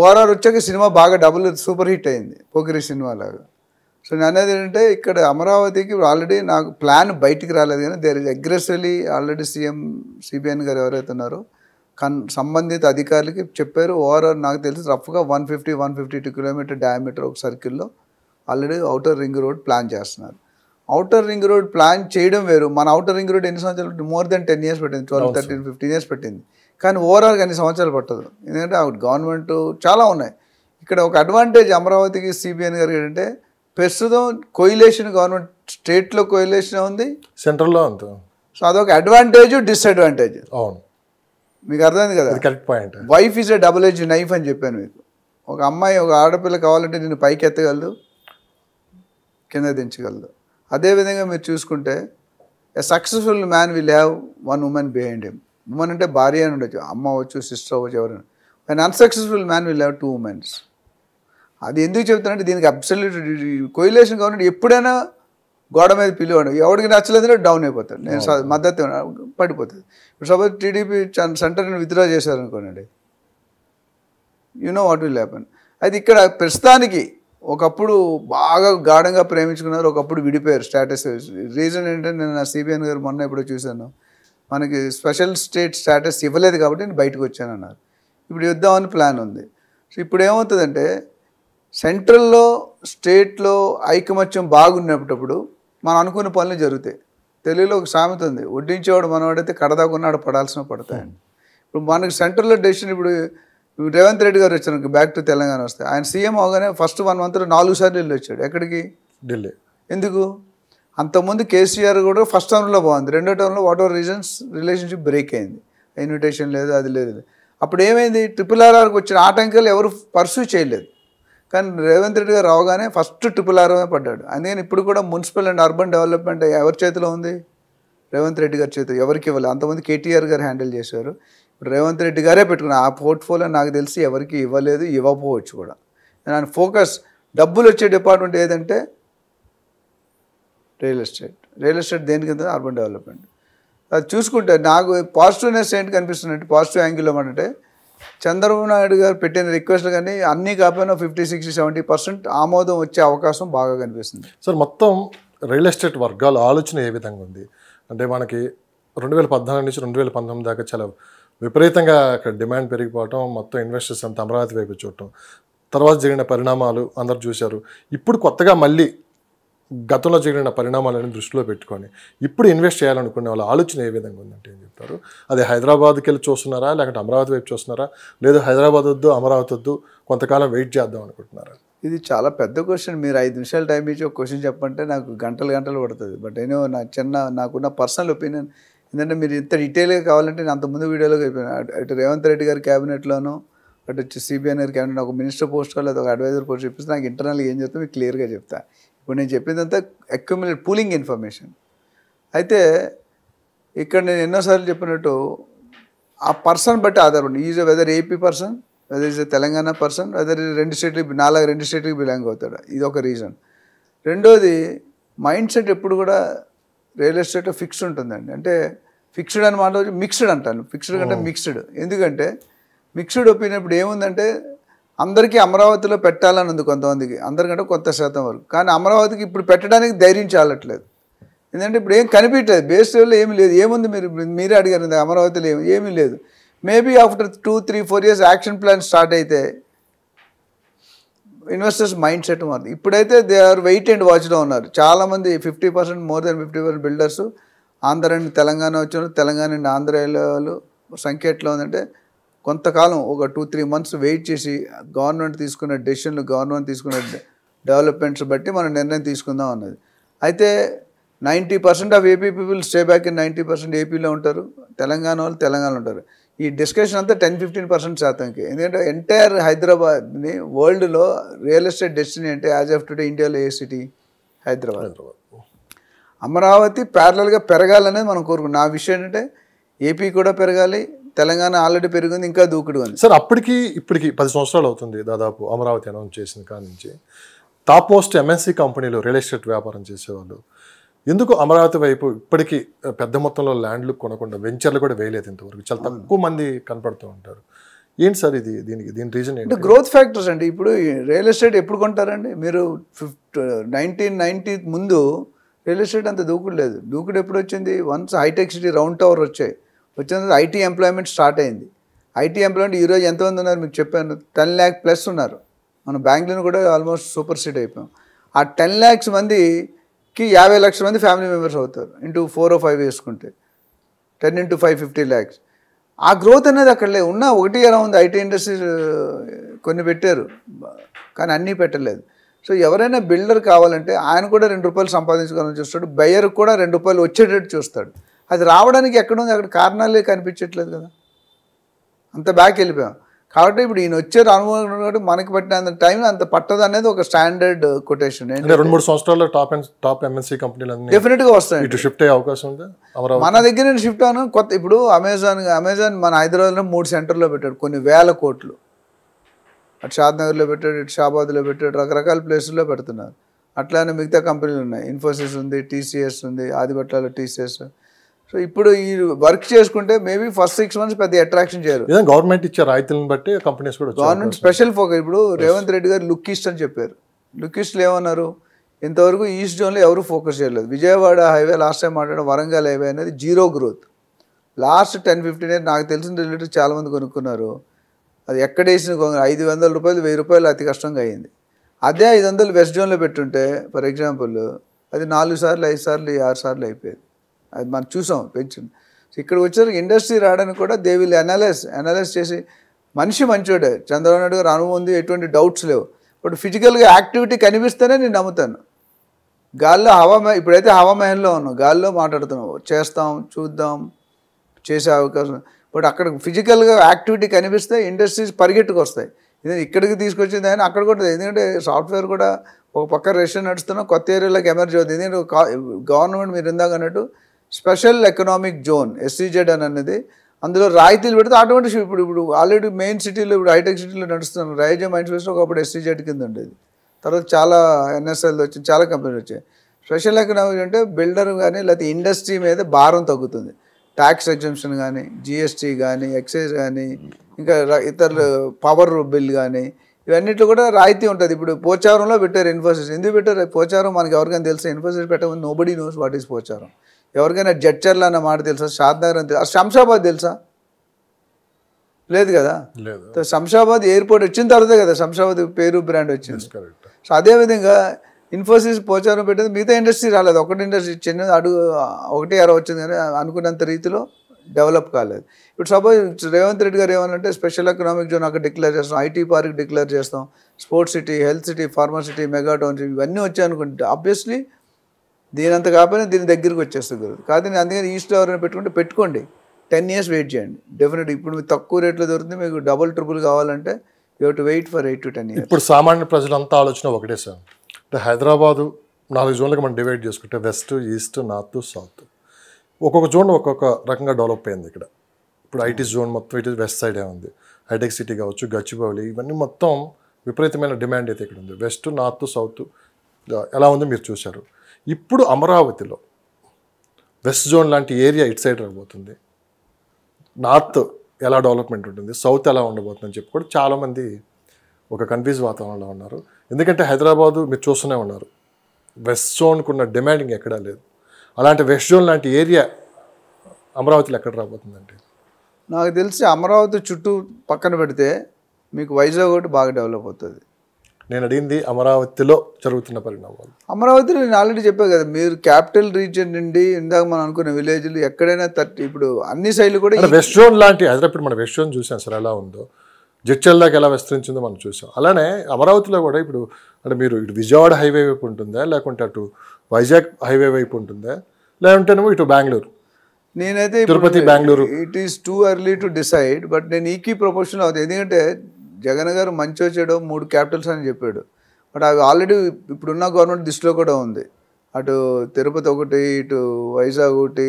[SPEAKER 2] ఓవరాల్ వచ్చాక సినిమా బాగా డబుల్ సూపర్ హిట్ అయింది పోకిరి సినిమా లాగా సో నేను అనేది ఏంటంటే ఇక్కడ అమరావతికి ఆల్రెడీ నాకు ప్లాన్ బయటికి రాలేదు కానీ there is aggressively already CM CBN garu ఎవరైతే ఉన్నారో కన్ సంబంధిత అధికారులకి చెప్పారు ఓవరాల్ నాకు తెలిసి రఫ్గా one fifty one fifty two kilometre diameter ఒక సర్కిల్లో already outer ring road plan చేస్తున్నారు అవుటర్ రింగ్ రోడ్ ప్లాన్ చేయడం వేరు మన అవుటర్ రింగ్ రోడ్ ఎన్ని సంవత్సరాలు మోర్ దెన్ టెన్ ఇయర్స్ పెట్టింది ట్వెల్వ్ థర్టీన్ ఫిఫ్టీన్ ఇయర్స్ పెట్టింది కానీ ఓవరాల్గా అన్ని సంవత్సరాలు పట్టదు ఎందుకంటే గవర్నమెంట్ చాలా ఉన్నాయి ఇక్కడ ఒక అడ్వాంటేజ్ అమరావతికి సిబిఎన్ గారికి ఏంటంటే ప్రస్తుతం కోయిలేషన్ గవర్నమెంట్ స్టేట్లో కోయిలేషన్ ఉంది సెంట్రల్లో ఉంది సో అదొక అడ్వాంటేజ్ డిస్అడ్వాంటేజ్ అవును మీకు అర్థమైంది కదా correct point wife is a double edge knife అని చెప్పాను మీకు ఒక అమ్మాయి ఒక ఆడపిల్ల కావాలంటే నేను పైకి ఎత్తగలదు కింద దించగలదు అదేవిధంగా మీరు చూసుకుంటే a successful man will have one woman behind him woman అంటే భార్య అని ఉండొచ్చు అమ్మ అవ్వచ్చు సిస్టర్ అవ్వచ్చు ఎవరైనా and unsuccessful man will have two womens అది ఎందుకు అంటే దీనికి అబ్సల్యూట్ కోయిలేషన్ గవర్నమెంట్ ఎప్పుడైనా గోడ మీద పిలివాడు ఎవరికి నచ్చలేదంటే డౌన్ అయిపోతాడు నేను మద్దతు పడిపోతుంది ఇప్పుడు సపోజ్ టీడీపీ సెంటర్ని విత్డ్రా చేశారనుకోనండి you know what will happen అయితే ఇక్కడ ప్రస్తుతానికి ఒకప్పుడు బాగా గాఢంగా ప్రేమించుకున్నారు ఒకప్పుడు విడిపోయారు స్టేటస్ రీజన్ ఏంటంటే నేను నా సిబిఎన్ గారు మొన్న ఎప్పుడో చూశాను మనకి స్పెషల్ స్టేట్ స్టేటస్ ఇవ్వలేదు కాబట్టి నేను బయటకు వచ్చాను అన్నారు ఇప్పుడు ఇద్దామని ప్లాన్ ఉంది సో ఇప్పుడు ఏమవుతుందంటే సెంట్రల్లో స్టేట్లో ఐకమత్యం బాగున్నప్పుడప్పుడు మనం అనుకున్న పనులు జరుగుతాయి తెలుగులో ఒక సామెత ఉంది వడ్డించేవాడు మనవాడైతే కడదాకున్నాడు పడాల్సిన పడతాయని hmm. ఇప్పుడు మనకు సెంట్రల్లో డెసిషన్ ఇప్పుడు రేవంత్ రెడ్డి గారు వచ్చారు బ్యాక్ టు తెలంగాణ వస్తే ఆయన సీఎం అవగానే ఫస్ట్ వన్ మంత్లో నాలుగు సార్లు వెళ్ళి వచ్చాడు ఎక్కడికి ఢిల్లీ ఎందుకు అంతకుముందు కేసీఆర్ కూడా ఫస్ట్ టర్మ్లో బాగుంది రెండో టర్మ్లో what are reasons relationship break అయింది ఇన్విటేషన్ లేదు అది లేదు అప్పుడు ఏమైంది ట్రిపుల్ ఆర్ఆర్కి వచ్చిన ఆటంకాలు ఎవరు పర్సూ చేయలేదు కానీ రేవంత్ రెడ్డి గారు రావగానే ఫస్ట్ ట్రిపుల్ ఆర్ఎంఏ పడ్డాడు అందుకని ఇప్పుడు కూడా మున్సిపల్ అండ్ అర్బన్ డెవలప్మెంట్ ఎవరి చేతిలో ఉంది రేవంత్ రెడ్డి గారి చేతిలో ఎవరికి ఇవ్వాలి అంతమంది కేటీఆర్ గారు హ్యాండిల్ చేశారు ఇప్పుడు రేవంత్ రెడ్డి గారే పెట్టుకున్నారు ఆ పోర్ట్ఫోలియో నాకు తెలిసి ఎవరికి ఇవ్వలేదు ఇవ్వకపోవచ్చు కూడా దాని ఫోకస్ డబ్బులు వచ్చే డిపార్ట్మెంట్ ఏదంటే రియల్ ఎస్టేట్ రియల్ ఎస్టేట్ దేనికి అర్బన్ డెవలప్మెంట్ అది చూసుకుంటే నాకు పాజిటివ్నెస్ ఏంటి కనిపిస్తుందంటే పాజిటివ్ యాంగిల్లో అంటే చంద్రబాబు నాయుడు గారు పెట్టిన రిక్వెస్ట్ కానీ అన్నీ కాకపోయినా ఫిఫ్టీ సిక్స్టీ సెవెంటీ పర్సెంట్ ఆమోదం వచ్చే అవకాశం బాగా కనిపిస్తుంది సార్ మొత్తం
[SPEAKER 1] రియల్ ఎస్టేట్ వర్గాలు ఆలోచన ఏ విధంగా ఉంది అంటే మనకి రెండు వేల పద్నాలుగు నుంచి రెండు వేల పంతొమ్మిది దాకా చాలా విపరీతంగా అక్కడ డిమాండ్ పెరిగిపోవటం మొత్తం ఇన్వెస్టర్స్ అంతా అమరావతి వైపు చూడటం తర్వాత జరిగిన పరిణామాలు అందరు చూశారు ఇప్పుడు కొత్తగా మళ్ళీ గతంలో జరిగిన పరిణామాలను దృష్టిలో పెట్టుకొని ఇప్పుడు ఇన్వెస్ట్ చేయాలనుకునే వాళ్ళ ఆలోచన ఏ విధంగా ఉందంటే ఏం చెప్తారు అది హైదరాబాద్కి వెళ్ళి చూస్తున్నారా లేకపోతే అమరావతి వైపు చూస్తున్నారా లేదు హైదరాబాద్ వద్దు అమరావతి వద్దు కొంతకాలం
[SPEAKER 2] వెయిట్ చేద్దాం అనుకుంటున్నారా ఇది చాలా పెద్ద క్వశ్చన్ మీరు ఐదు నిమిషాలు టైం ఇచ్చి ఒక క్వశ్చన్ చెప్పంటే నాకు గంటలు గంటలు పడుతుంది బట్ నేను నా చిన్న నాకున్న పర్సనల్ ఒపీనియన్ ఎందుకంటే మీరు ఇంత డీటెయిల్గా కావాలంటే నేను అంత ముందు వీడియోలో చెప్పాను అటు రేవంత్ రెడ్డి గారి క్యాబినెట్లోనో అటు వచ్చి గారి క్యాబినెట్ ఒక మినిస్టర్ పోస్ట్ లేదా ఒక అడ్వైజర్ పోస్ట్ చూపిస్తే నాకు ఇంటర్నల్గా ఏం చెప్తా మీకు క్లియర్గా చెప్తాను ఇప్పుడు నేను చెప్పిందంతా అక్యుమిలేట్ పూలింగ్ ఇన్ఫర్మేషన్ అయితే ఇక్కడ నేను ఎన్నోసార్లు చెప్పినట్టు ఆ పర్సన్ బట్టి ఆధారపడి is whether AP person whether is Telangana person whether is రెండు స్టేట్లకి నాలుగు రెండు స్టేట్లకి బిలాంగ్ అవుతాడు ఇది ఒక రీజన్ రెండోది మైండ్ సెట్ ఎప్పుడు కూడా రియల్ ఎస్టేట్ ఫిక్స్డ్ ఉంటుందండి అంటే ఫిక్స్డ్ అని మాట మిక్స్డ్ అంటాను ఫిక్స్డ్ కంటే మిక్స్డ్ ఎందుకంటే మిక్స్డ్ ఒపీనియన్ ఇప్పుడు ఏముందంటే అందరికీ అమరావతిలో పెట్టాలని ఉంది కొంతమందికి అందరికంటే కొత్త శాతం వరకు కానీ అమరావతికి ఇప్పుడు పెట్టడానికి ధైర్యం చాలట్లేదు ఎందుకంటే ఇప్పుడు ఏం కనిపించలేదు బేస్ లెవెల్లో ఏమీ లేదు ఏముంది మీరు మీరే అడిగారు అమరావతిలో ఏమి ఏమీ లేదు maybe after two three four years action plan start అయితే ఇన్వెస్టర్స్ మైండ్ సెట్ మారుతుంది ఇప్పుడైతే దే ఆర్ వెయిట్ అండ్ వాచ్లో ఉన్నారు చాలామంది fifty percent more than fifty percent builders Andhra and Telangana వచ్చిన తెలంగాణ అండ్ ఆంధ్ర వాళ్ళు సంఖ్య ఎట్లా ఉందంటే కొంతకాలం ఒక టూ త్రీ మంత్స్ వెయిట్ చేసి గవర్నమెంట్ తీసుకున్న డెసిషన్లు గవర్నమెంట్ తీసుకున్న డెవలప్మెంట్స్ బట్టి మనం నిర్ణయం తీసుకుందాం అన్నది అయితే ninety percent of AP people stay back in ninety percent ఏపీలో ఉంటారు తెలంగాణ వాళ్ళు తెలంగాణ ఉంటారు ఈ డిస్కషన్ అంతా టెన్ ఫిఫ్టీన్ పర్సెంట్ శాతంకి ఎందుకంటే ఎంటైర్ హైదరాబాద్ని వరల్డ్లో రియల్ ఎస్టేట్ డెస్టినీ అంటే యాజ్ ఆఫ్ టుడే ఇండియాలో ఏ సిటీ హైదరాబాద్ అమరావతి ప్యారలల్గా పెరగాలనేది మనం కోరుకుంటున్నాం నా విషయం ఏంటంటే ఏపీ కూడా పెరగాలి తెలంగాణ ఆల్రెడీ పెరిగింది ఇంకా దూకుడు ఉంది సార్ అప్పటికి
[SPEAKER 1] ఇప్పటికి పది సంవత్సరాలు అవుతుంది దాదాపు అమరావతి అనౌన్స్ చేసిన కాడి నుంచి టాప్ మోస్ట్ ఎంఎన్సీ కంపెనీలు రియల్ ఎస్టేట్ వ్యాపారం చేసేవాళ్ళు ఎందుకు అమరావతి వైపు ఇప్పటికీ పెద్ద మొత్తంలో ల్యాండ్లు కొనకుండా వెంచర్లు కూడా వేయలేదు ఇంతవరకు చాలా తక్కువ మంది కనపడుతూ ఉంటారు ఏంటి సార్ ఇది దీనికి దీని రీజన్ ఏంటి గ్రోత్
[SPEAKER 2] ఫ్యాక్టర్స్ అండి ఇప్పుడు రియల్ ఎస్టేట్ ఎప్పుడు కొంటారండి మీరు ఫిఫ్ట్ నైన్టీన్ నైన్టీ ముందు రియల్ ఎస్టేట్ అంత దూకుడు లేదు దూకుడు ఎప్పుడు వచ్చింది వన్స్ హైటెక్ సిటీ రౌండ్ టవర్ వచ్చాయి వచ్చిన ఐటీ ఎంప్లాయ్మెంట్ స్టార్ట్ అయింది ఐటీ ఎంప్లాయ్మెంట్ ఈరోజు ఎంతమంది ఉన్నారు మీకు చెప్పాను టెన్ ల్యాక్ ప్లస్ ఉన్నారు మన బ్యాంగ్లూర్ కూడా ఆల్మోస్ట్ సూపర్ సీట్ అయిపోయాం ఆ టెన్ ల్యాక్స్ మందికి యాభై లక్షల మంది ఫ్యామిలీ మెంబర్స్ అవుతారు ఇంటూ ఫోర్ ఓ ఫైవ్ వేసుకుంటే ten into five fifty lakhs ఆ గ్రోత్ అనేది అక్కడ లేదు ఉన్న ఒకటి ఎలా ఉంది ఐటీ ఇండస్ట్రీ కొన్ని పెట్టారు కానీ అన్నీ పెట్టలేదు సో ఎవరైనా బిల్డర్ కావాలంటే ఆయన కూడా రెండు రూపాయలు సంపాదించుకోవాలని చూస్తాడు బయ్యర్కి కూడా రెండు రూపాయలు వచ్చేటట్టు చూస్తాడు అది రావడానికి ఎక్కడుంది అక్కడ కారణాలే కనిపించట్లేదు కదా అంత బ్యాక్ వెళ్ళిపోయాం కాబట్టి ఇప్పుడు ఈయన వచ్చే అనుభవం మనకి పట్టినంత టైం అంత పట్టదు అనేది ఒక స్టాండర్డ్ కొటేషన్ రెండు మూడు
[SPEAKER 1] సంవత్సరాల్లో టాప్ టాప్ ఎంఎన్సీ కంపెనీలు డెఫినెట్ గా వస్తాయి ఇటు షిఫ్ట్ అయ్యే అవకాశం ఉంది మన
[SPEAKER 2] దగ్గర నేను షిఫ్ట్ అవును కొత్త ఇప్పుడు అమెజాన్ అమెజాన్ మన హైదరాబాద్లో మూడు సెంటర్లో పెట్టాడు కొన్ని వేల కోట్లు అటు షాద్నగర్లో పెట్టాడు ఇటు షాబాద్లో పెట్టాడు రకరకాల ప్లేసుల్లో పెడుతున్నారు అట్లానే మిగతా కంపెనీలు ఉన్నాయి ఇన్ఫోసిస్ ఉంది టీసీఎస్ ఉంది ఆదిబట్లలో టీసీఎస్ సో ఇప్పుడు ఈ వర్క్ చేసుకుంటే మేబీ ఫస్ట్ సిక్స్ మంత్స్ పెద్ద అట్రాక్షన్ చేయరు గవర్నమెంట్ ఇచ్చే రాయితీలను బట్టి కంపెనీస్ కూడా గవర్నమెంట్ స్పెషల్ ఫోకస్ ఇప్పుడు రేవంత్ రెడ్డి గారు లుక్ అని చెప్పారు లుక్ ఈస్ట్లు ఏమన్నారు ఇంతవరకు ఈస్ట్ జోన్లో ఎవరు ఫోకస్ చేయలేదు విజయవాడ హైవే లాస్ట్ టైం మాట్లాడిన వరంగల్ హైవే అనేది zero growth last ten fifteen year నాకు తెలిసిన రిలేటివ్ చాలామంది కొనుక్కున్నారు అది ఎక్కడ వేసిన ఐదు వందల రూపాయలు వెయ్యి రూపాయలు అతి కష్టంగా అయ్యింది అదే ఐదు వందలు వెస్ట్ జోన్లో పెట్టుంటే ఫర్ ఎగ్జాంపుల్ అది నాలుగు సార్లు ఐదు సార్లు ఆరు సార్లు అయిపోయేది అది మనం చూసాం పెంచు ఇక్కడ వచ్చిన ఇండస్ట్రీ రావడానికి కూడా దే విల్ అనలైజ్ అనలైజ్ చేసి మనిషి మంచోడే చంద్రబాబు నాయుడు గారు అనుభవం ఉంది ఎటువంటి డౌట్స్ లేవు ఇప్పుడు ఫిజికల్గా యాక్టివిటీ కనిపిస్తేనే నేను నమ్ముతాను గాల్లో హవామహల్ ఇప్పుడైతే హవామహంలో ఉన్నావు గాల్లో మాట్లాడుతున్నావు చేస్తాం చూద్దాం చేసే అవకాశం బట్ అక్కడ ఫిజికల్గా యాక్టివిటీ కనిపిస్తే ఇండస్ట్రీస్ పరిగెట్టుకు వస్తాయి ఇది ఇక్కడికి తీసుకొచ్చింది ఆయన అక్కడ కూడా ఎందుకంటే సాఫ్ట్వేర్ కూడా ఒక పక్క రెషన్ నడుస్తున్నా కొత్త ఏరియాలోకి ఎమర్జీ అవుతుంది ఎందుకంటే గవర్నమెంట్ మీరు ఇందాక అన్నట్టు స్పెషల్ ఎకనామిక్ జోన్ ఎస్సీజెడ్ అని అనేది అందులో రాయితీలు పెడితే ఆటోమేటిక్ ఇప్పుడు ఇప్పుడు ఆల్రెడీ మెయిన్ సిటీలో ఇప్పుడు హైటెక్ సిటీలో నడుస్తున్నాను రాయజే మైండ్ ఫేస్లో ఒకప్పుడు ఎస్సీజెడ్ కింద ఉండేది తర్వాత చాలా ఎన్ఎస్ఎల్ వచ్చింది చాలా కంపెనీలు వచ్చాయి స్పెషల్ ఎకనామిక్ అంటే బిల్డర్ కానీ లేకపోతే ఇండస్ట్రీ మీద భారం తగ్గుతుంది ట్యాక్స్ ఎగ్జిబిషన్ కానీ జిఎస్టీ కానీ ఎక్సైజ్ కానీ ఇంకా ఇతరులు పవర్ బిల్ కానీ ఇవన్నిట్లో కూడా రాయితీ ఉంటుంది ఇప్పుడు పోచారంలో పెట్టారు ఇన్ఫోసిస్ ఎందుకు పెట్టారు పోచారం మనకి ఎవరికైనా తెలుసు ఇన్ఫోసిస్ పెట్టమని nobody knows what is Pocharam ఎవరికైనా జడ్చర్లు అన్న మాట తెలుసా షాద్నగర్ అని తెలుసా శంషాబాద్ తెలుసా లేదు కదా శంషాబాద్ ఎయిర్పోర్ట్ వచ్చిన తర్వాత కదా శంషాబాద్ పేరు బ్రాండ్ వచ్చింది సో అదేవిధంగా ఇన్ఫోసిస్ పోచారం పెట్టింది మిగతా ఇండస్ట్రీ రాలేదు ఒకటి ఇండస్ట్రీ చిన్న అడుగు ఒకటి అర వచ్చింది కానీ అనుకున్నంత రీతిలో డెవలప్ కాలేదు ఇప్పుడు సపోజ్ రేవంత్ రెడ్డి గారు ఏమన్నంటే స్పెషల్ ఎకనామిక్ జోన్ అక్కడ డిక్లేర్ చేస్తాం ఐటీ పార్క్ డిక్లేర్ చేస్తాం sports city health city farmer city mega town ఇవన్నీ వచ్చాయనుకుంటే ఆబ్వియస్లీ దీని అంత కాకపోయినా దీని దగ్గరికి వచ్చేస్తుంది గురువు కాదండి అందుకని ఈస్ట్లో ఎవరైనా పెట్టుకుంటే పెట్టుకోండి టెన్ ఇయర్స్ వెయిట్ చేయండి డెఫినెట్ ఇప్పుడు మీకు తక్కువ రేట్లో దొరుకుతుంది మీకు డబుల్ ట్రిపుల్ కావాలంటే you to wait for eight to ten years
[SPEAKER 1] ఇప్పుడు సామాన్య ప్రజలంతా ఆలోచన ఒకటే సార్ అంటే హైదరాబాదు నాలుగు జోన్లకు మనం డివైడ్ చేసుకుంటే వెస్ట్ ఈస్ట్ నార్త్ సౌత్ ఒక్కొక్క జోన్ ఒక్కొక్క రకంగా డెవలప్ అయింది ఇక్కడ ఇప్పుడు ఐటీ జోన్ మొత్తం ఇటు వెస్ట్ ఏ ఉంది హైటెక్ సిటీ కావచ్చు గచ్చిబౌలి ఇవన్నీ మొత్తం విపరీతమైన డిమాండ్ అయితే ఇక్కడ ఉంది వెస్ట్ నార్త్ సౌత్ ఎలా ఉందో మీరు చూశారు ఇప్పుడు అమరావతిలో వెస్ట్ జోన్ లాంటి ఏరియా ఇటు సైడ్ రాబోతుంది నార్త్ ఎలా డెవలప్మెంట్ ఉంటుంది సౌత్ ఎలా ఉండబోతుందని చెప్పి కూడా చాలామంది ఒక కన్ఫ్యూజ్ వాతావరణంలో ఉన్నారు ఎందుకంటే హైదరాబాదు మీరు చూస్తూనే ఉన్నారు వెస్ట్ జోన్కు ఉన్న డిమాండింగ్ ఎక్కడా లేదు అలాంటి వెస్ట్ జోన్ లాంటి ఏరియా అమరావతిలో ఎక్కడ రాబోతుందండి
[SPEAKER 2] నాకు తెలిసి అమరావతి చుట్టూ పక్కన పెడితే మీకు వైజాగ్ ఒకటి బాగా డెవలప్ అవుతుంది
[SPEAKER 1] నేను అడిగింది అమరావతిలో జరుగుతున్న పరిణామాలు
[SPEAKER 2] అమరావతిలో నేను ఆల్రెడీ చెప్పాను కదా మీరు క్యాపిటల్ రీజియన్ నుండి ఇందాక మనం అనుకున్న విలేజ్లు ఎక్కడైనా థర్టీ ఇప్పుడు అన్ని సైడ్లు కూడా వెస్ట్ జోన్
[SPEAKER 1] లాంటి హైదరాబాద్ మనం వెస్ట్ జోన్ చూసాం సార్ ఎలా ఉందో జడ్చల్లాకి ఎలా విస్తరించిందో మనం చూసాం అలానే అమరావతిలో కూడా ఇప్పుడు అంటే మీరు ఇటు విజయవాడ హైవే వైపు ఉంటుందా లేకుంటే అటు వైజాగ్ హైవే వైపు ఉంటుందా లేకుంటేనేమో ఇటు బెంగళూరు
[SPEAKER 2] నేనైతే Tirupati Bengaluru it is too early to decide but నేను ఈకీ ప్రొపోర్షన్ అవుతుంది ఎందుకంటే జగన్ గారు మంచి వచ్చాడు మూడు క్యాపిటల్స్ అని చెప్పాడు బట్ అవి ఆల్రెడీ ఇప్పుడున్న గవర్నమెంట్ దృష్టిలో కూడా ఉంది అటు తిరుపతి ఒకటి ఇటు వైజాగ్ ఒకటి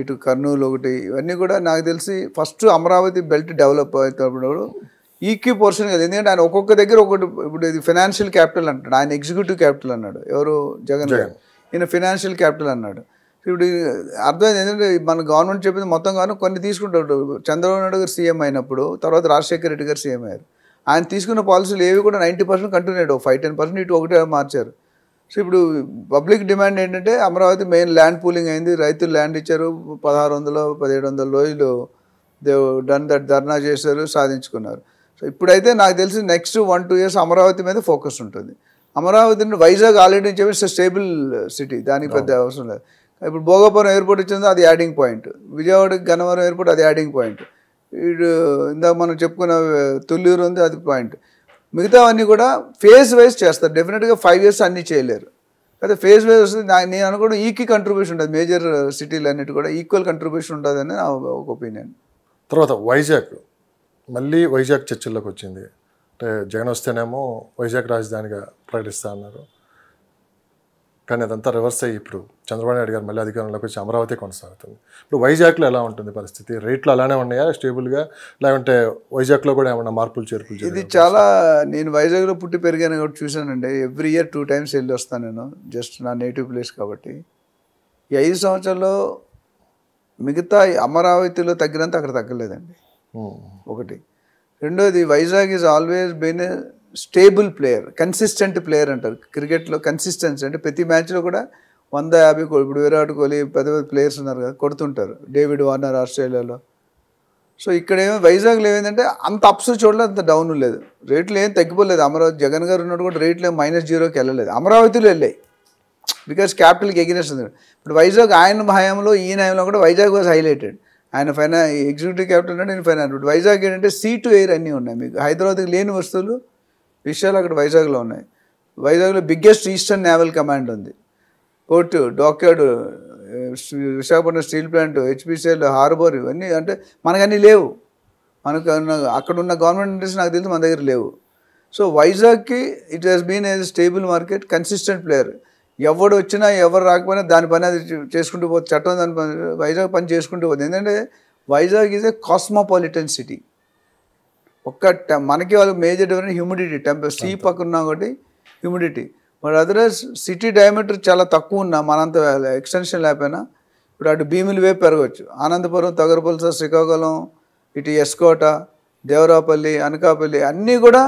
[SPEAKER 2] ఇటు కర్నూలు ఒకటి ఇవన్నీ కూడా నాకు తెలిసి ఫస్ట్ అమరావతి బెల్ట్ డెవలప్ అవుతున్నప్పుడు ఈక్వి పోర్షన్ కదా ఎందుకంటే ఆయన ఒక్కొక్క దగ్గర ఒకటి ఇప్పుడు ఇది ఫినాన్షియల్ క్యాపిటల్ అంటాడు ఆయన ఎగ్జిక్యూటివ్ క్యాపిటల్ అన్నాడు ఎవరు జగన్ గారు ఈయన ఫినాన్షియల్ క్యాపిటల్ అన్నాడు ఇప్పుడు అర్థమైంది ఏంటంటే మన గవర్నమెంట్ చెప్పింది మొత్తం కానీ కొన్ని తీసుకుంటాడు చంద్రబాబు నాయుడు గారు సీఎం అయినప్పుడు తర్వాత రాజశేఖర రెడ్డి గారు సీఎం అయ్యారు ఆయన తీసుకున్న పాలసీలు ఏవి కూడా నైంటీ పర్సెంట్ కంటిన్యూ అయ్యాడు ఫైవ్ టెన్ పర్సెంట్ ఇటు ఒకటే మార్చారు సో ఇప్పుడు పబ్లిక్ డిమాండ్ ఏంటంటే అమరావతి మెయిన్ ల్యాండ్ పూలింగ్ అయింది రైతులు ల్యాండ్ ఇచ్చారు పదహారు వందలు పదిహేడు వందల రోజులు దేవ్ డన్ దట్ ధర్నా చేశారు సాధించుకున్నారు సో ఇప్పుడైతే నాకు తెలిసి next one two years Amaravati మీద ఫోకస్ ఉంటుంది అమరావతి వైజాగ్ ఆల్రెడీ చెప్పి స్టేబుల్ సిటీ దానికి పెద్ద అవసరం లేదు ఇప్పుడు భోగాపురం ఎయిర్పోర్ట్ ఇచ్చిందో అది యాడింగ్ పాయింట్ విజయవాడకి గన్నవరం ఎయిర్పోర్ట్ అది యాడింగ్ పాయింట్ ఇటు ఇందాక మనం చెప్పుకున్న తొల్లూరు ఉంది అది పాయింట్ మిగతావన్నీ కూడా ఫేజ్ వైజ్ చేస్తారు డెఫినెట్గా ఫైవ్ ఇయర్స్ అన్నీ చేయలేరు అయితే ఫేజ్ వైజ్ వస్తుంది నేను అనుకోవడం ఈక్వీ కంట్రిబ్యూషన్ ఉంటుంది మేజర్ సిటీలు అన్నిటి కూడా ఈక్వల్ కంట్రిబ్యూషన్ ఉంటుంది అని నా ఒక ఒపీనియన్
[SPEAKER 1] తర్వాత వైజాగ్ మళ్ళీ వైజాగ్ చర్చల్లోకి వచ్చింది అంటే జగన్ వస్తేనేమో వైజాగ్ రాజధానిగా ప్రకటిస్తా అన్నారు కానీ అదంతా రివర్స్ అయ్యి ఇప్పుడు చంద్రబాబు నాయుడు గారు మళ్ళీ అధికారంలోకి వచ్చి అమరావతి కొనసాగుతుంది ఇప్పుడు వైజాగ్లో ఎలా ఉంటుంది పరిస్థితి రేట్లు అలానే ఉన్నాయా స్టేబుల్గా లేకుంటే వైజాగ్లో కూడా ఏమన్నా మార్పులు చేర్పులు ఇది
[SPEAKER 2] చాలా నేను వైజాగ్లో పుట్టి పెరిగాను కాబట్టి చూశానండి ఎవ్రీ ఇయర్ టూ టైమ్స్ వెళ్ళి వస్తాను నేను జస్ట్ నా నేటివ్ ప్లేస్ కాబట్టి ఈ ఐదు సంవత్సరాల్లో మిగతా అమరావతిలో తగ్గినంత అక్కడ తగ్గలేదండి hmm. ఒకటి రెండోది Vizag is always been stable player consistent player అంటారు క్రికెట్లో కన్సిస్టెన్సీ అంటే ప్రతి మ్యాచ్లో కూడా వంద యాభై ఇప్పుడు విరాట్ కోహ్లీ పెద్ద పెద్ద ప్లేయర్స్ ఉన్నారు కదా కొడుతుంటారు డేవిడ్ వార్నర్ ఆస్ట్రేలియాలో సో ఇక్కడ ఏమో వైజాగ్లో ఏమైందంటే అంత అప్స్ చూడలేదు అంత డౌన్ లేదు రేట్లు ఏం తగ్గిపోలేదు అమరావతి జగన్ గారు ఉన్నట్టు కూడా రేట్లు మైనస్ జీరోకి వెళ్ళలేదు అమరావతిలో వెళ్ళాయి బికాస్ క్యాపిటల్కి ఎగినెస్ట్ ఉంది ఇప్పుడు వైజాగ్ ఆయన హయాంలో ఈ నయంలో కూడా వైజాగ్ వాజ్ హైలైటెడ్ ఆయన ఫైనా ఎగ్జిక్యూటివ్ క్యాపిటల్ అంటే నేను ఫైనాన్స్ ఇప్పుడు వైజాగ్ ఏంటంటే సీ టు ఎయిర్ అన్నీ ఉన్నాయి మీకు హైదరాబాద్కి లేని వస్తువులు విషయాలు అక్కడ వైజాగ్లో ఉన్నాయి వైజాగ్లో బిగ్గెస్ట్ ఈస్టర్న్ నేవల్ కమాండ్ ఉంది port dockyard Visakhapatnam steel plant HPCL harbour ఇవన్నీ అంటే మనకన్నీ లేవు మనకు అక్కడ ఉన్న గవర్నమెంట్ ఇంట్రెస్ట్ నాకు తెలిసి మన దగ్గర లేవు సో వైజాగ్కి it has been a stable market consistent player ఎవడు వచ్చినా ఎవరు రాకపోయినా దాని పని అది చేసుకుంటూ పోతుంది చట్టం దాని పని వైజాగ్ పని చేసుకుంటూ పోతుంది ఎందుకంటే Vizag is a cosmopolitan city ఒక్క మనకి వాళ్ళకి major difference humidity temper sea పక్కన ఒకటి హ్యూమిడిటీ మరి అదర్వైజ్ సిటీ డయామీటర్ చాలా తక్కువ ఉన్నా మనంత ఎక్స్టెన్షన్ లేకపోయినా ఇప్పుడు అటు భీములు వేపు పెరగవచ్చు ఆనందపురం తగరపల్స శ్రీకాకుళం ఇటు ఎస్కోట దేవరాపల్లి అనకాపల్లి అన్నీ కూడా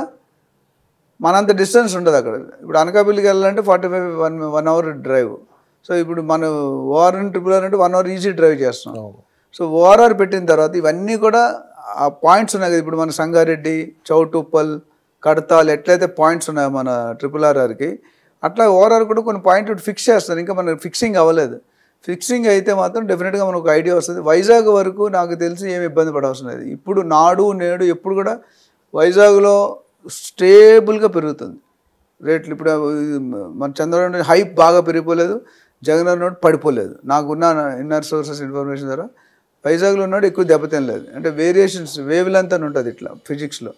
[SPEAKER 2] మనంత డిస్టెన్స్ ఉండదు అక్కడ ఇప్పుడు అనకాపల్లికి వెళ్ళాలంటే forty five one one hour drive so ఇప్పుడు మనం ఓఆర్ ట్రిపుల్ ఆర్ అంటే వన్ అవర్ ఈజీ డ్రైవ్ చేస్తున్నాం సో ఓఆర్ఆర్ పెట్టిన తర్వాత ఇవన్నీ కూడా ఆ పాయింట్స్ ఉన్నాయి కదా ఇప్పుడు మన సంగారెడ్డి చౌటుప్పల్ కడతాల్ ఎట్లయితే పాయింట్స్ ఉన్నాయో మన ట్రిపుల్ ఆర్ఆర్కి అట్లా ఓవరాల్ కూడా కొన్ని పాయింట్ ఫిక్స్ చేస్తారు ఇంకా మనకి ఫిక్సింగ్ అవ్వలేదు ఫిక్సింగ్ అయితే మాత్రం డెఫినెట్గా మనకు ఐడియా వస్తుంది వైజాగ్ వరకు నాకు తెలిసి ఏమి ఇబ్బంది పడవలసిన లేదు ఇప్పుడు నాడు నేడు ఎప్పుడు కూడా వైజాగ్లో స్టేబుల్గా పెరుగుతుంది రేట్లు ఇప్పుడు మన చంద్రబాబు హైప్ బాగా పెరిగిపోలేదు జగన్ నోట్ పడిపోలేదు నాకున్న ఇన్నర్ సోర్సెస్ ఇన్ఫర్మేషన్ ద్వారా వైజాగ్లో ఉన్నాడు ఎక్కువ దెబ్బతినలేదు అంటే వేరియేషన్స్ వేవ్ లెంత్ అని ఉంటుంది ఇట్లా ఫిజిక్స్లో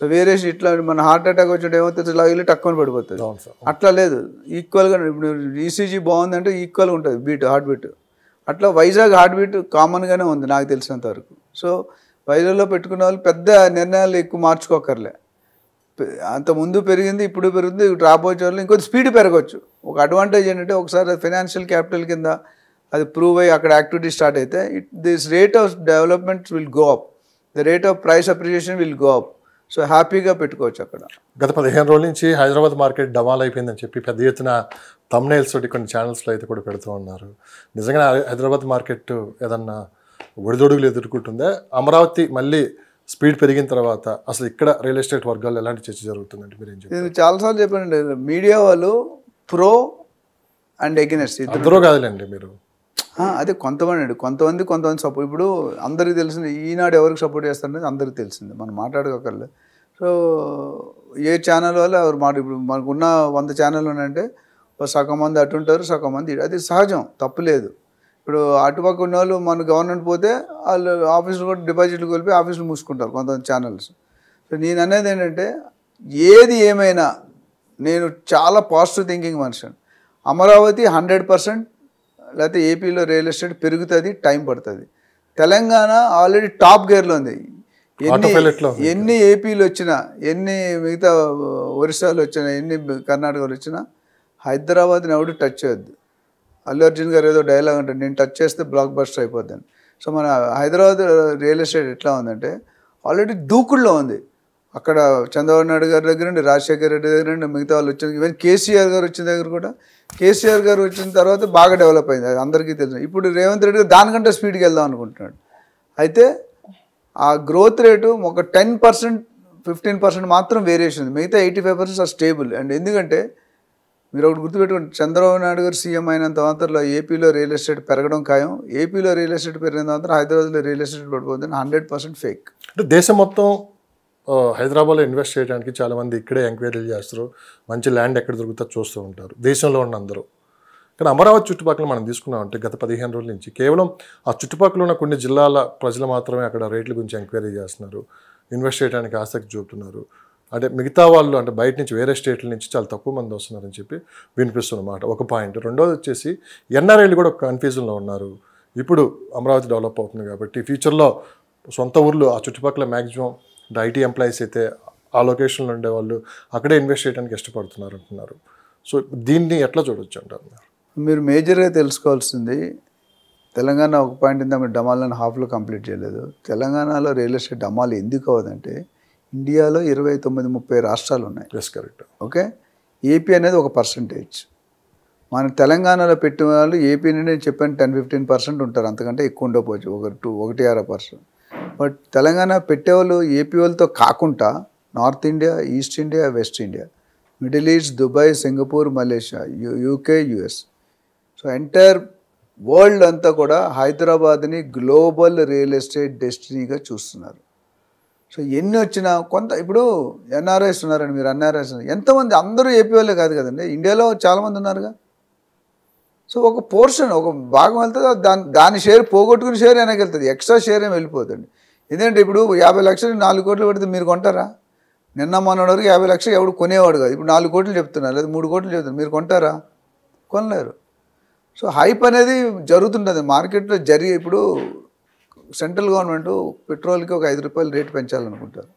[SPEAKER 2] సో వేరే ఇట్లా మన హార్ట్ అటాక్ వచ్చినట్టు ఏమవుతుంది ఇలా వెళ్ళి టక్కుని పడిపోతుంది అట్లా లేదు ఈక్వల్గా ఇప్పుడు ఈసీజీ e బాగుందంటే ఈక్వల్గా ఉంటుంది బీట్ హార్ట్ బీట్ అట్లా వైజాగ్ హార్ట్ బీట్ కామన్గానే ఉంది నాకు తెలిసినంత వరకు సో వైజాగ్లో పెట్టుకున్న వాళ్ళు పెద్ద నిర్ణయాలు ఎక్కువ మార్చుకోకర్లే అంత ముందు పెరిగింది ఇప్పుడు పెరుగుతుంది రాబోయే వాళ్ళు ఇంకొద్ది స్పీడ్ పెరగచ్చు ఒక అడ్వాంటేజ్ ఏంటంటే ఒకసారి ఫైనాన్షియల్ క్యాపిటల్ కింద అది ప్రూవ్ అయ్యి అక్కడ యాక్టివిటీ స్టార్ట్ అయితే it this rate of development will go up the rate of price appreciation will go up so హ్యాపీగా పెట్టుకోవచ్చు అక్కడ గత
[SPEAKER 1] పదిహేను రోజుల నుంచి హైదరాబాద్ మార్కెట్ డమాల్ అయిపోయిందని చెప్పి పెద్ద ఎత్తున తమ్నైల్స్ తోటి కొన్ని ఛానల్స్లో అయితే కూడా పెడుతూ ఉన్నారు నిజంగా హైదరాబాద్ మార్కెట్ ఏదన్నా ఒడిదొడుగులు ఎదుర్కొంటుందా అమరావతి మళ్ళీ స్పీడ్ పెరిగిన తర్వాత అసలు ఇక్కడ రియల్ ఎస్టేట్ వర్గాలు ఎలాంటి చర్చ జరుగుతుందండి
[SPEAKER 2] మీరు ఏం నేను చాలాసార్లు చెప్పానండి మీడియా వాళ్ళు ప్రో అండ్ ఎగ్నెస్ట్ ఇద్దరు కాదులేండి మీరు అదే కొంతమంది అండి కొంతమంది కొంతమంది సపోర్ట్ ఇప్పుడు అందరికీ తెలిసింది ఈనాడు ఎవరికి సపోర్ట్ చేస్తారనేది అందరికీ తెలిసింది మనం మాట్లాడుకోకర్లే సో ఏ ఛానల్ వల్ల ఎవరు మాట ఇప్పుడు మనకున్న వంద ఛానల్ ఉన్నాయంటే సగం మంది అటు ఉంటారు సగం మంది అది సహజం తప్పులేదు ఇప్పుడు అటుపక్క ఉన్న వాళ్ళు మన గవర్నమెంట్ పోతే వాళ్ళు ఆఫీసులు కూడా డిపాజిట్లు కోల్పోయి ఆఫీసులు మూసుకుంటారు కొంతమంది ఛానల్స్ సో నేను అనేది ఏంటంటే ఏది ఏమైనా నేను చాలా పాజిటివ్ థింకింగ్ మనిషి అమరావతి హండ్రెడ్ పర్సెంట్ లేకపోతే ఏపీలో రియల్ ఎస్టేట్ పెరుగుతుంది టైం పడుతుంది తెలంగాణ ఆల్రెడీ టాప్ గేర్లో ఉంది ఎన్ని ఎన్ని ఏపీలు వచ్చినా ఎన్ని మిగతా ఒరిస్సాలు వచ్చినా ఎన్ని కర్ణాటకలు వచ్చినా హైదరాబాద్ని ఎవడు టచ్ చేయొద్దు అల్లు అర్జున్ గారు ఏదో డైలాగ్ అంటే నేను టచ్ చేస్తే బ్లాక్ బస్టర్ అయిపోద్ది సో మన హైదరాబాద్ రియల్ ఎస్టేట్ ఎట్లా ఉందంటే ఆల్రెడీ దూకుడులో ఉంది అక్కడ చంద్రబాబు నాయుడు గారి దగ్గర నుండి రాజశేఖర రెడ్డి దగ్గర నుండి మిగతా వాళ్ళు వచ్చిన ఈవెన్ కేసీఆర్ గారు వచ్చిన దగ్గర కూడా కేసీఆర్ గారు వచ్చిన తర్వాత బాగా డెవలప్ అయింది అది అందరికీ తెలుసు ఇప్పుడు రేవంత్ రెడ్డి గారు దానికంటే స్పీడ్కి వెళ్దాం అనుకుంటున్నాడు అయితే ఆ గ్రోత్ రేటు ఒక టెన్ పర్సెంట్ ఫిఫ్టీన్ పర్సెంట్ మాత్రం వేరియేషన్ ఉంది మిగతా eighty five percent are stable and ఎందుకంటే మీరు ఒకటి గుర్తుపెట్టుకోండి చంద్రబాబు నాయుడు గారు సీఎం అయినంత మాత్రంలో ఏపీలో రియల్ ఎస్టేట్ పెరగడం ఖాయం ఏపీలో రియల్ ఎస్టేట్ పెరిగిన మాత్రం హైదరాబాద్లో రియల్ ఎస్టేట్ పడిపోతుంది హండ్రెడ్ పర్సెంట్ ఫేక్
[SPEAKER 1] అంటే దేశం మొత్తం హైదరాబాద్లో ఇన్వెస్ట్ చేయడానికి చాలామంది ఇక్కడే ఎంక్వైరీలు చేస్తారు మంచి ల్యాండ్ ఎక్కడ దొరుకుతా చూస్తూ ఉంటారు దేశంలో ఉన్న అందరూ కానీ అమరావతి చుట్టుపక్కల మనం తీసుకున్నామంటే గత పదిహేను రోజుల నుంచి కేవలం ఆ చుట్టుపక్కల ఉన్న కొన్ని జిల్లాల ప్రజలు మాత్రమే అక్కడ రేట్ల గురించి ఎంక్వైరీ చేస్తున్నారు ఇన్వెస్ట్ చేయడానికి ఆసక్తి చూపుతున్నారు అంటే మిగతా వాళ్ళు అంటే బయట నుంచి వేరే స్టేట్ల నుంచి చాలా తక్కువ మంది వస్తున్నారని చెప్పి వినిపిస్తున్నమాట ఒక పాయింట్ రెండోది వచ్చేసి ఎన్ఆర్ఐలు కూడా కన్ఫ్యూజన్లో ఉన్నారు ఇప్పుడు అమరావతి డెవలప్ అవుతుంది కాబట్టి ఫ్యూచర్లో సొంత ఊర్లు ఆ చుట్టుపక్కల మ్యాక్సిమం ఐటీ ఎంప్లాయీస్ అయితే ఆ లొకేషన్లో ఉండేవాళ్ళు అక్కడే ఇన్వెస్ట్ చేయడానికి ఇష్టపడుతున్నారు అంటున్నారు సో దీన్ని ఎట్లా చూడొచ్చు అంటారు
[SPEAKER 2] మీరు మేజర్గా తెలుసుకోవాల్సింది తెలంగాణ ఒక పాయింట్ మీరు డమాలను హాఫ్లో కంప్లీట్ చేయలేదు తెలంగాణలో రియల్ ఎస్టేట్ డమాలు ఎందుకు అవ్వదంటే ఇండియాలో ఇరవై తొమ్మిది ముప్పై రాష్ట్రాలు ఉన్నాయి ఎస్ కరెక్ట్ ఓకే ఏపీ అనేది ఒక పర్సంటేజ్ మన తెలంగాణలో పెట్టిన వాళ్ళు ఏపీ నేను చెప్పాను టెన్ ఫిఫ్టీన్ పర్సెంట్ ఉంటారు అంతకంటే ఎక్కువ ఉండకపోవచ్చు ఒక టూ ఒకటి అర పర్సెంట్ బట్ తెలంగాణ పెట్టేవాళ్ళు ఏపీ వాళ్ళతో కాకుండా north India east India west India middle east Dubai Singapore Malaysia U UK US so entire world అంతా కూడా హైదరాబాద్ని గ్లోబల్ రియల్ ఎస్టేట్ డెస్టినీగా చూస్తున్నారు సో ఎన్ని వచ్చినా కొంత ఇప్పుడు ఎన్ఆర్ఐస్ ఉన్నారని మీరు ఎన్ఆర్ఐస్ ఎంతమంది అందరూ ఏపీ వాళ్ళే కాదు కదండి ఇండియాలో చాలామంది ఉన్నారుగా సో ఒక పోర్షన్ ఒక భాగం వెళ్తుంది దాని దాని షేర్ పోగొట్టుకుని షేర్ వెనక్కి వెళ్తుంది ఎక్స్ట్రా షేర్ ఏమి వెళ్ళిపోతుంది ఎందుకంటే ఇప్పుడు యాభై లక్షలు నాలుగు కోట్లు పెడితే మీరు కొంటారా నిన్న మొన్నటి వరకు యాభై లక్షలు ఎవడు కొనేవాడు కాదు ఇప్పుడు నాలుగు కోట్లు చెప్తున్నారు లేదా మూడు కోట్లు చెప్తున్నారు మీరు కొంటారా కొనలేరు సో హైప్ అనేది జరుగుతుంటుంది మార్కెట్లో జరిగే ఇప్పుడు సెంట్రల్ గవర్నమెంట్ పెట్రోల్కి ఒక ఐదు రూపాయలు రేటు పెంచాలనుకుంటారు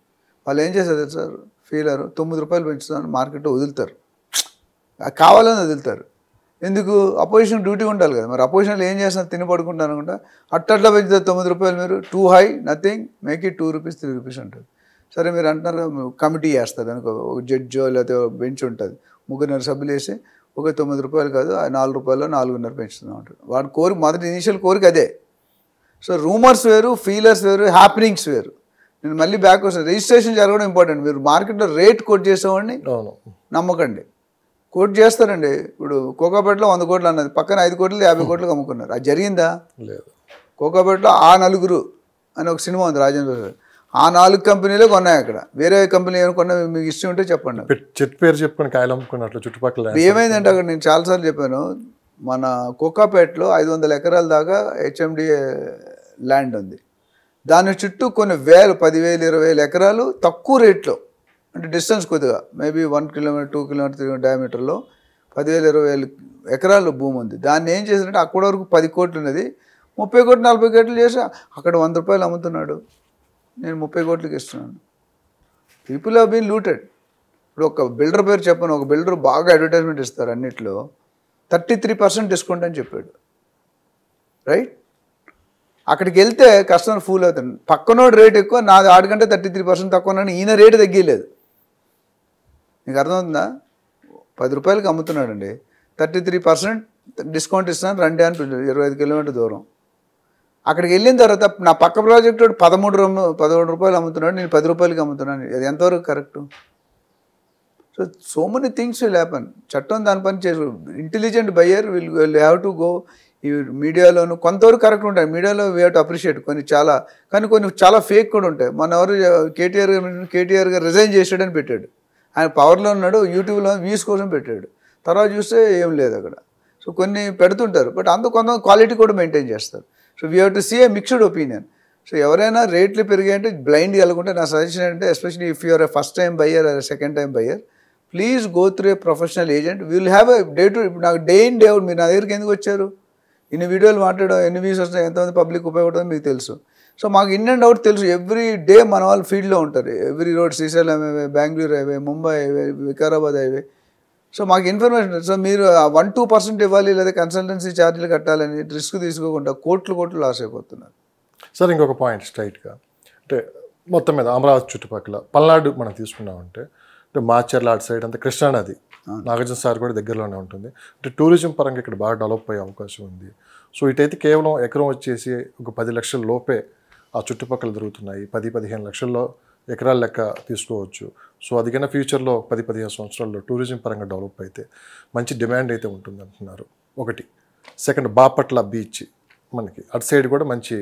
[SPEAKER 2] వాళ్ళు ఏం చేసేది సార్ ఫీలర్ తొమ్మిది రూపాయలు పెంచుతామని మార్కెట్లో వదులుతారు కావాలని వదులుతారు ఎందుకు అపోజిషన్ డ్యూటీ ఉండాలి కదా మరి అపోజిషన్లో ఏం చేస్తున్నా తిని పడుకుంటాను అనుకుంటా అట్టట్లా పెంచితే తొమ్మిది రూపాయలు మీరు too high nothing make it two rupees three rupees ఉంటుంది సరే మీరు అంటున్నారు కమిటీ వేస్తారు అనుకో ఒక జడ్జో లేకపోతే బెంచ్ ఉంటుంది ముగ్గురున్నర సభ్యులు వేసి ఒక తొమ్మిది రూపాయలు కాదు నాలుగు రూపాయలు నాలుగున్నర పెంచుతుంది అంటారు వాడు కోరిక మొదటి ఇనిషియల్ కోరిక అదే సో రూమర్స్ వేరు ఫీలర్స్ వేరు హ్యాపీనింగ్స్ వేరు నేను మళ్ళీ బ్యాక్ వస్తాను రిజిస్ట్రేషన్ జరగడం ఇంపార్టెంట్ మీరు మార్కెట్లో రేట్ కొట్ చేసేవాడిని నమ్మకండి కోటి చేస్తారండి ఇప్పుడు కోకాపేటలో వంద కోట్లు అన్నది పక్కన ఐదు కోట్లు యాభై కోట్లు అమ్ముకున్నారు అది జరిగిందా లేదు కోకాపేటలో ఆ నలుగురు అని ఒక సినిమా ఉంది రాజేంద్ర ప్రసాద్ ఆ నాలుగు కంపెనీలే కొన్నాయి అక్కడ వేరే కంపెనీ ఏమనుకున్నా మీకు ఇష్టం ఉంటే చెప్పండి చెట్టు పేరు చెప్పండి కాయలు అమ్ముకున్నట్లు చుట్టుపక్కల ఏమైందంటే అక్కడ నేను చాలాసార్లు చెప్పాను మన కోకాపేటలో ఐదు వందల ఎకరాల దాకా హెచ్ఎండి ల్యాండ్ ఉంది దాని చుట్టూ కొన్ని వేలు పదివేలు ఇరవై వేల ఎకరాలు తక్కువ రేట్లో అంటే డిస్టెన్స్ కొద్దిగా maybe one kilometre two kilometre three డయామీటర్లో పదివేల ఇరవై వేలు ఎకరాలు భూమి ఉంది దాన్ని ఏం చేసినట్టే అక్కడ వరకు పది కోట్లు ఉన్నది ముప్పై కోట్లు నలభై కోట్లు చేసి అక్కడ వంద రూపాయలు అమ్ముతున్నాడు నేను ముప్పై కోట్లకి ఇస్తున్నాను పీపుల్ హ్యావ్ బీన్ లూటెడ్ ఇప్పుడు ఒక బిల్డర్ పేరు చెప్పను ఒక బిల్డర్ బాగా అడ్వర్టైజ్మెంట్ ఇస్తారు అన్నిట్లో థర్టీ త్రీ పర్సెంట్ డిస్కౌంట్ అని చెప్పాడు రైట్ అక్కడికి వెళ్తే కస్టమర్ ఫూల్ అవుతాడు పక్కనోడు రేట్ ఎక్కువ నాది ఆడికంటే థర్టీ త్రీ పర్సెంట్ తక్కువ ఈయన రేటు తగ్గలేదు మీకు అర్థమవుతుందా పది రూపాయలకి అమ్ముతున్నాడండి థర్టీ త్రీ పర్సెంట్ డిస్కౌంట్ ఇస్తాను రండి అని ఇరవై ఐదు కిలోమీటర్ దూరం అక్కడికి వెళ్ళిన తర్వాత నా పక్క ప్రాజెక్టు పదమూడు పదమూడు రూపాయలు అమ్ముతున్నాడు నేను పది రూపాయలకి అమ్ముతున్నాను అది ఎంతవరకు correct so so many things will happen చట్టం దాని పని చేసు intelligent buyer will will have to go ఈ మీడియాలోను కొంతవరకు కరెక్ట్ ఉంటాయి మీడియాలో వీ టు అప్రిషియేట్ కొన్ని చాలా కానీ కొన్ని చాలా ఫేక్ కూడా ఉంటాయి మన ఎవరు కేటీఆర్ గారు కేటీఆర్ గారు రిజైన్ చేసాడని పెట్టాడు ఆయన పవర్లో ఉన్నాడు యూట్యూబ్లో వ్యూస్ కోసం పెట్టాడు తర్వాత చూస్తే ఏం లేదు అక్కడ సో కొన్ని పెడుతుంటారు బట్ అందుకు కొంత క్వాలిటీ కూడా మెయింటైన్ చేస్తారు so we have to see a mixed opinion so ఎవరైనా రేట్లు అంటే బ్లైండ్ వెళ్ళకుంటే నా సజెషన్ ఏంటంటే especially if you're a first time buyer or second time buyer please go through a professional agent will have a day to నాకు day in day out మీరు నా దగ్గరికి ఎందుకు వచ్చారు ఇన్ని వీడియోలు మాట్లాడడం ఎన్ని వ్యూస్ వస్తున్నాయి ఎంతమంది పబ్లిక్ ఉపయోగపడుతుందో మీకు తెలుసు సో మాకు ఇన్ అండ్ అవుట్ తెలుసు ఎవ్రీ డే మన వాళ్ళు ఫీల్డ్లో ఉంటారు every road Srisailam highway Bengaluru highway Mumbai highway Vikarabad highway so మాకు ఇన్ఫర్మేషన్ సో మీరు వన్ టూ పర్సెంట్ ఇవ్వాలి లేదా కన్సల్టెన్సీ ఛార్జీలు కట్టాలని రిస్క్ తీసుకోకుండా కోట్లు కోట్లు లాస్ అయిపోతున్నారు
[SPEAKER 1] సార్ ఇంకొక పాయింట్ స్ట్రైట్గా అంటే మొత్తం మీద అమరావతి చుట్టుపక్కల పల్నాడు మనం తీసుకున్నామంటే అంటే మాచర్ల అటు సైడ్ అంతా కృష్ణానది నాగార్జున సార్ కూడా దగ్గరలోనే ఉంటుంది అంటే టూరిజం పరంగా ఇక్కడ బాగా డెవలప్ అయ్యే అవకాశం ఉంది సో ఇటైతే కేవలం ఎకరం వచ్చేసి ఒక పది లక్షల లోపే ఆ చుట్టుపక్కల దొరుకుతున్నాయి పది పదిహేను లక్షల్లో ఎకరాల లెక్క తీసుకోవచ్చు సో అదిగైనా ఫ్యూచర్లో పది పదిహేను సంవత్సరాల్లో టూరిజం పరంగా డెవలప్ అయితే మంచి డిమాండ్ అయితే ఉంటుంది అంటున్నారు ఒకటి సెకండ్ బాపట్ల బీచ్ మనకి అటు సైడ్ కూడా మంచి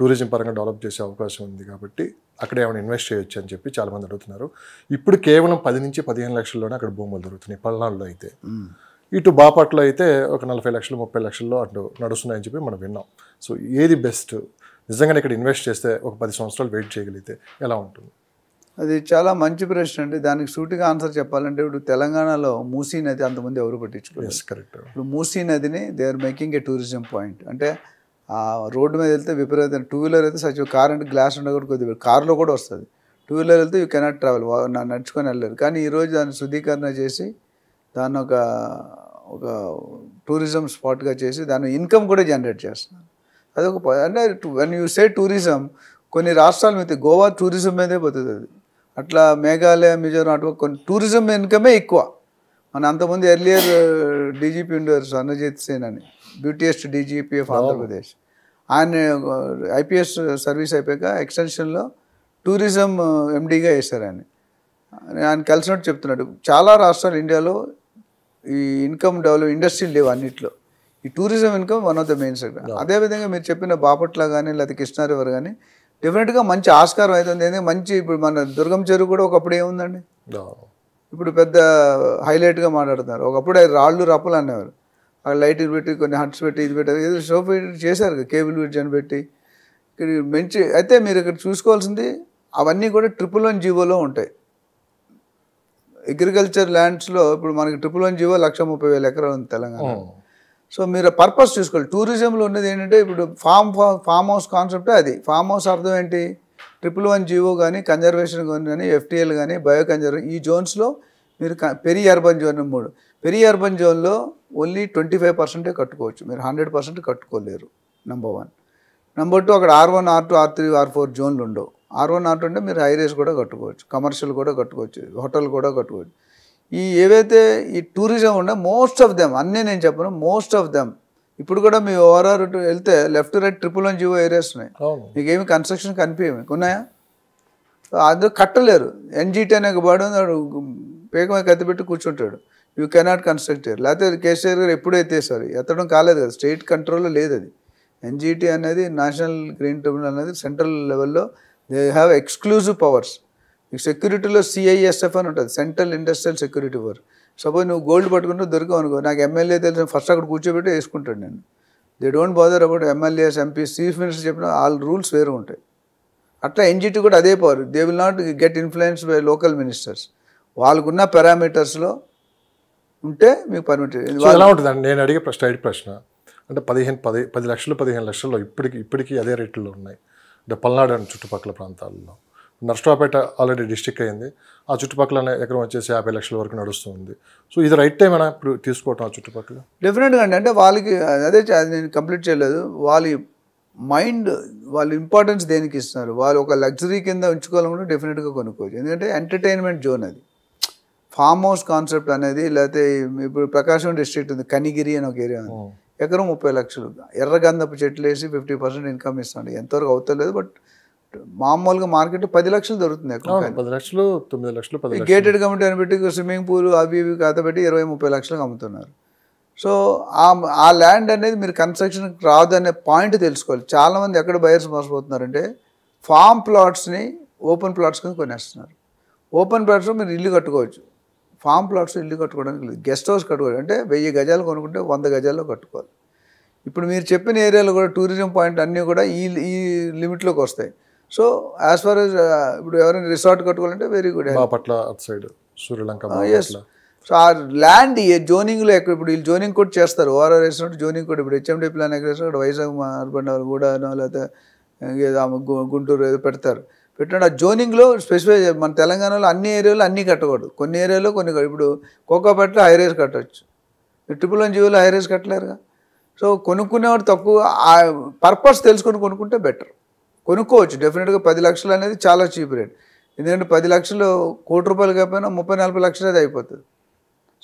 [SPEAKER 1] టూరిజం పరంగా డెవలప్ చేసే అవకాశం ఉంది కాబట్టి అక్కడ ఏమైనా ఇన్వెస్ట్ చేయొచ్చు అని చెప్పి చాలామంది అడుగుతున్నారు ఇప్పుడు కేవలం పది నుంచి పదిహేను లక్షల్లోనే అక్కడ భూములు దొరుకుతున్నాయి పల్నాడులో అయితే ఇటు బాపట్లో అయితే ఒక నలభై లక్షలు ముప్పై లక్షల్లో అటు నడుస్తున్నాయని చెప్పి మనం విన్నాం సో ఏది బెస్ట్ నిజంగానే ఇక్కడ ఇన్వెస్ట్ చేస్తే ఒక పది
[SPEAKER 2] సంవత్సరాలు వెయిట్ చేయగలిగితే ఎలా ఉంటుంది అది చాలా మంచి ప్రశ్న అండి దానికి సూటిగా ఆన్సర్ చెప్పాలంటే ఇప్పుడు తెలంగాణలో మూసీ నది అంతమంది ఎవరు పట్టించుకోవచ్చు కరెక్ట్ ఇప్పుడు మూసీ నదిని they are making a tourism point అంటే ఆ రోడ్డు మీద వెళ్తే విపరీతం టూ వీలర్ అయితే సచివ కార్ అంటే గ్లాస్ కూడా కొద్దిగా కార్లో కూడా వస్తుంది టూ వీలర్ వెళ్తే యూ కెనాట్ ట్రావెల్ నడుచుకొని వెళ్ళారు కానీ ఈరోజు దాన్ని శుద్ధీకరణ చేసి దాన్ని ఒక ఒక టూరిజం స్పాట్గా చేసి దాని ఇన్కమ్ కూడా జనరేట్ చేస్తున్నారు అదొక అంటే వన్ యూ సే టూరిజం కొన్ని రాష్ట్రాల మీద గోవా టూరిజం మీదే పోతుంది అది అట్లా మేఘాలయ మిజోరం అటు కొన్ని టూరిజం ఇన్కమే ఎక్కువ మన అంతమంది ఎర్లియర్ డీజీపీ ఉండేవారు స్వర్ణజిత్ సేన్ అని బ్యూటీఎస్ట్ డీజీపీ ఆఫ్ ఆంధ్రప్రదేశ్ ఆయన ఐపీఎస్ uh, సర్వీస్ అయిపోయాక ఎక్స్టెన్షన్లో టూరిజం ఎండీగా uh, వేశారు ఆయన ఆయన కలిసినట్టు చెప్తున్నాడు చాలా రాష్ట్రాలు ఇండియాలో ఈ ఇన్కమ్ డెవలప్ ఇండస్ట్రీలు లేవు అన్నింటిలో ఈ tourism income one of the main sector అదేవిధంగా మీరు చెప్పిన బాపట్ల కానీ లేకపోతే కృష్ణా రివర్ కానీ డెఫినెట్గా మంచి ఆస్కారం అవుతుంది ఏంటంటే మంచి ఇప్పుడు మన దుర్గం చెరువు కూడా ఒకప్పుడు ఏముందండి ఇప్పుడు పెద్ద హైలైట్గా మాట్లాడుతున్నారు ఒకప్పుడు రాళ్ళు రప్పలు అనేవారు అక్కడ లైట్ పెట్టి కొన్ని హట్స్ పెట్టి ఇది పెట్టి ఏదో షో పెట్టి చేశారు కేబుల్ బ్రిడ్జ్ అని పెట్టి ఇక్కడ మంచి అయితే మీరు ఇక్కడ చూసుకోవాల్సింది అవన్నీ కూడా ట్రిపుల్ వన్ జీవోలో ఉంటాయి అగ్రికల్చర్ ల్యాండ్స్లో ఇప్పుడు మనకి ట్రిపుల్ వన్ జీవో లక్ష ముప్పై వేల ఎకరాలు ఉంది తెలంగాణ hmm. సో మీరు పర్పస్ చూసుకోవాలి టూరిజంలో ఉన్నది ఏంటంటే ఇప్పుడు ఫామ్ ఫామ్ హౌస్ కాన్సెప్ట్ అది ఫామ్ హౌస్ అర్థం ఏంటి ట్రిపుల్ వన్ జీవో కానీ కన్జర్వేషన్ కానీ ఎఫ్టీఎల్ కానీ బయో కన్జర్వేషన్ ఈ జోన్స్లో మీరు పెరి అర్బన్ జోన్ మూడు పెరి అర్బన్ జోన్లో ఓన్లీ ట్వంటీ ఫైవ్ పర్సెంటే కట్టుకోవచ్చు మీరు హండ్రెడ్ పర్సెంట్ కట్టుకోలేరు నెంబర్ వన్ నెంబర్ టూ అక్కడ R one R two R three R four జోన్లు ఉండవు ఆర్ వన్ ఆర్ టూ అంటే మీరు హైరేస్ కూడా కట్టుకోవచ్చు కమర్షియల్ కూడా కట్టుకోవచ్చు హోటల్ కూడా కట్టుకోవచ్చు ఈ ఏవైతే ఈ టూరిజం ఉండే మోస్ట్ ఆఫ్ దెమ్ అన్నీ నేను చెప్పను మోస్ట్ ఆఫ్ దెమ్ ఇప్పుడు కూడా మీ ఓవరాల్ వెళ్తే left right triple one GO areas ఉన్నాయి మీకేమి కన్స్ట్రక్షన్ కనిపించవు ఉన్నాయా అందరూ కట్టలేరు ఎన్జీటీ అనే ఒక బాడు పేకమే కత్తిపెట్టి కూర్చుంటాడు యూ కెనాట్ కన్స్ట్రక్ట్ చేయరు లేకపోతే కేసీఆర్ గారు ఎప్పుడైతే సార్ ఎత్తడం కాలేదు కదా స్టేట్ కంట్రోల్లో లేదు అది ఎన్జీటీ అనేది నేషనల్ గ్రీన్ ట్రిబ్యునల్ అనేది సెంట్రల్ లెవెల్లో దే హ్యావ్ ఎక్స్క్లూజివ్ పవర్స్ నీకు సెక్యూరిటీలో సిఐఎస్ఎఫ్ అని ఉంటుంది central industrial security for suppose నువ్వు గోల్డ్ పట్టుకుంటే దొరికావు అనుకో నాకు ఎమ్మెల్యే తెలిసిన ఫస్ట్ అక్కడ కూర్చోబెట్టి వేసుకుంటాడు నేను they don't bother about MLAs MPs chief minister చెప్పిన ఆల్ రూల్స్ వేరే ఉంటాయి అట్లా ఎన్జిటి కూడా అదే power they will not get influence by local ministers వాళ్ళకున్న పారామీటర్స్లో ఉంటే మీకు పర్మిట్ ఎలా
[SPEAKER 1] ఉంటుందండి నేను అడిగే ప్రశ్న ఐడి ప్రశ్న అంటే పదిహేను పది పది లక్షలు పదిహేను లక్షల్లో ఇప్పటికి ఇప్పటికీ అదే రేట్లో ఉన్నాయి అంటే పల్నాడు చుట్టుపక్కల ప్రాంతాల్లో నర్సరావుపేట ఆల్రెడీ డిస్టిక్ అయింది ఆ చుట్టుపక్కల ఎకరం వచ్చేసి యాభై లక్షల వరకు నడుస్తుంది సో ఇది రైట్ టైం అయినా ఇప్పుడు తీసుకోవటం ఆ చుట్టుపక్కల
[SPEAKER 2] డెఫినెట్గా అండి అంటే వాళ్ళకి అదే నేను కంప్లీట్ చేయలేదు వాళ్ళ మైండ్ వాళ్ళు ఇంపార్టెన్స్ దేనికి ఇస్తున్నారు వాళ్ళు ఒక లగ్జరీ కింద ఉంచుకోవాలనుకుంటే డెఫినెట్గా కొనుక్కోవచ్చు ఎందుకంటే ఎంటర్టైన్మెంట్ జోన్ అది ఫామ్ హౌస్ కాన్సెప్ట్ అనేది లేకపోతే ఇప్పుడు ప్రకాశం డిస్ట్రిక్ట్ ఉంది కనిగిరి అని ఒక ఏరియా ఉంది ఎకరం ముప్పై లక్షలు ఎర్రగంధపు చెట్లు వేసి ఫిఫ్టీ పర్సెంట్ ఇన్కమ్ ఇస్తుంది ఎంతవరకు అవుతలేదు బట్ మామూలుగా మార్కెట్ పది లక్షలు దొరుకుతుంది పది లక్షలు తొమ్మిది లక్షలు గేటెడ్ కమిటీ అని పెట్టి స్విమ్మింగ్ పూల్ అవి ఇవి పెట్టి ఇరవై ముప్పై లక్షలకు అమ్ముతున్నారు సో ఆ ల్యాండ్ అనేది మీరు కన్స్ట్రక్షన్కి రాదు అనే పాయింట్ తెలుసుకోవాలి చాలా మంది ఎక్కడ బయర్స్ మోసపోతున్నారంటే ఫామ్ ప్లాట్స్ని ఓపెన్ ప్లాట్స్ కింద కొనేస్తున్నారు ఓపెన్ ప్లాట్స్లో మీరు ఇల్లు కట్టుకోవచ్చు ఫామ్ ప్లాట్స్ ఇల్లు కట్టుకోవడానికి లేదు గెస్ట్ హౌస్ కట్టుకోవచ్చు అంటే వెయ్యి గజాలు కొనుక్కుంటే వంద గజాల్లో కట్టుకోవాలి ఇప్పుడు మీరు చెప్పిన ఏరియాలో కూడా టూరిజం పాయింట్ అన్నీ కూడా ఈ ఈ లిమిట్లోకి వస్తాయి సో యాజ్ ఫార్ ఎస్ ఇప్పుడు ఎవరైనా రిసార్ట్ కట్టుకోవాలంటే very good Bapatla side Suryalanka so ఆ ల్యాండ్ ఏ జోనింగ్లో ఎక్కడ ఇప్పుడు వీళ్ళు జోనింగ్ కూడా చేస్తారు ఓఆర్ఆర్ వేసినట్టు జోనింగ్ కూడా ఇప్పుడు హెచ్ఎండి ప్లాన్ ఎక్కడ వేసినట్టు వైజాగ్ అర్బన్ కూడా లేకపోతే గుంటూరు ఏదో పెడతారు పెట్టినట్టు ఆ జోనింగ్లో స్పెసిఫై మన తెలంగాణలో అన్ని ఏరియాలో అన్నీ కట్టకూడదు కొన్ని ఏరియాలో కొన్ని ఇప్పుడు కోకోపేటలో హై రైస్ కట్టవచ్చు ట్రిపుల్ వన్ జీవోలో హై కట్టలేరుగా సో కొనుక్కునేవాడు తక్కువ పర్పస్ తెలుసుకొని కొనుక్కుంటే బెటర్ కొనుక్కోవచ్చు డెఫినెట్గా పది లక్షలు అనేది చాలా చీప్ రేట్ ఎందుకంటే పది లక్షలు కోటి రూపాయలు కాకపోయినా ముప్పై నలభై లక్షలు అది అయిపోతుంది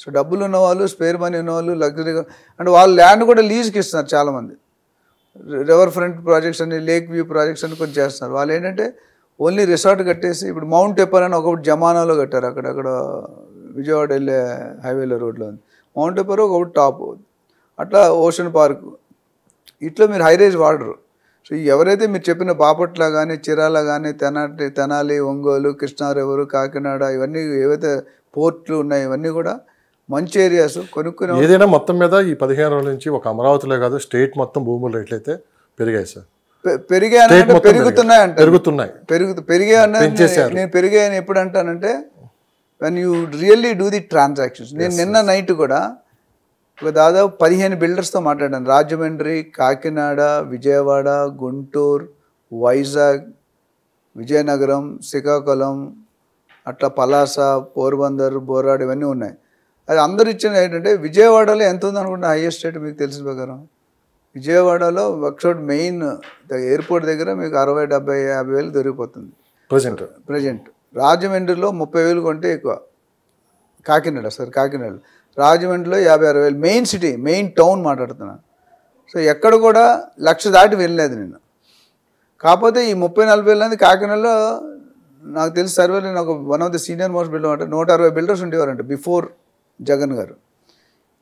[SPEAKER 2] సో డబ్బులు ఉన్నవాళ్ళు స్పేర్ మనీ ఉన్నవాళ్ళు లగ్జరీగా అంటే వాళ్ళు ల్యాండ్ కూడా లీజ్కి ఇస్తున్నారు చాలామంది రివర్ ఫ్రంట్ ప్రాజెక్ట్స్ అని లేక్ వ్యూ ప్రాజెక్ట్స్ అని కొంచెం చేస్తున్నారు వాళ్ళు ఏంటంటే ఓన్లీ రిసార్ట్ కట్టేసి ఇప్పుడు మౌంట్ ఎప్పర్ అని ఒకటి జమానాలో కట్టారు అక్కడక్కడ విజయవాడ వెళ్ళే హైవేలో రోడ్లో ఉంది మౌంట్ ఎప్పర్ ఒకటి టాప్ అట్లా ఓషన్ పార్క్ ఇట్లా మీరు హైరేజ్ వాడరు సో ఎవరైతే మీరు చెప్పిన బాపట్లా కానీ చీరాల కానీ తెన తెనాలి ఒంగోలు కృష్ణారెవరు కాకినాడ ఇవన్నీ ఏవైతే పోర్ట్లు ఉన్నాయి ఇవన్నీ కూడా మంచి ఏరియాస్ కొనుక్కునే ఏదైనా
[SPEAKER 1] మొత్తం మీద ఈ పదిహేను రోజుల నుంచి ఒక అమరావతిలో కాదు స్టేట్ మొత్తం భూముల రేట్లు అయితే పెరిగాయి సార్ పెరిగాయి పెరుగుతున్నాయి అంటే పెరుగుతున్నాయి పెరుగు పెరిగాయన్న నేను
[SPEAKER 2] పెరిగాయని ఎప్పుడు అంటానంటే when you really do the transactions నేను నిన్న నైట్ కూడా ఒక దాదాపు పదిహేను బిల్డర్స్తో మాట్లాడాను రాజమండ్రి కాకినాడ విజయవాడ గుంటూరు వైజాగ్ విజయనగరం శ్రీకాకుళం అట్లా పలాస పోర్బందర్ బోరాడు ఇవన్నీ ఉన్నాయి అది అందరు ఇచ్చిన ఏంటంటే విజయవాడలో ఎంత ఉందనుకుంటున్నా హైయెస్ట్ రేట్ మీకు తెలిసిన ప్రకారం విజయవాడలో వర్క్షాప్ మెయిన్ ఎయిర్పోర్ట్ దగ్గర మీకు అరవై డెబ్బై యాభై వేలు దొరికిపోతుంది ప్రజెంట్ ప్రజెంట్ రాజమండ్రిలో ముప్పై వేలు కొంటే ఎక్కువ కాకినాడ సార్ కాకినాడ రాజమండ్రిలో యాభై అరవై వేలు మెయిన్ సిటీ మెయిన్ టౌన్ మాట్లాడుతున్నాను సో ఎక్కడ కూడా లక్ష దాటి వెళ్ళలేదు నేను కాకపోతే ఈ ముప్పై నలభై వేలు అనేది కాకినాడలో నాకు తెలిసి సర్వే నేను ఒక one of the senior most builder అంటే నూట అరవై బిల్డర్స్ ఉండేవారంట బిఫోర్ జగన్ గారు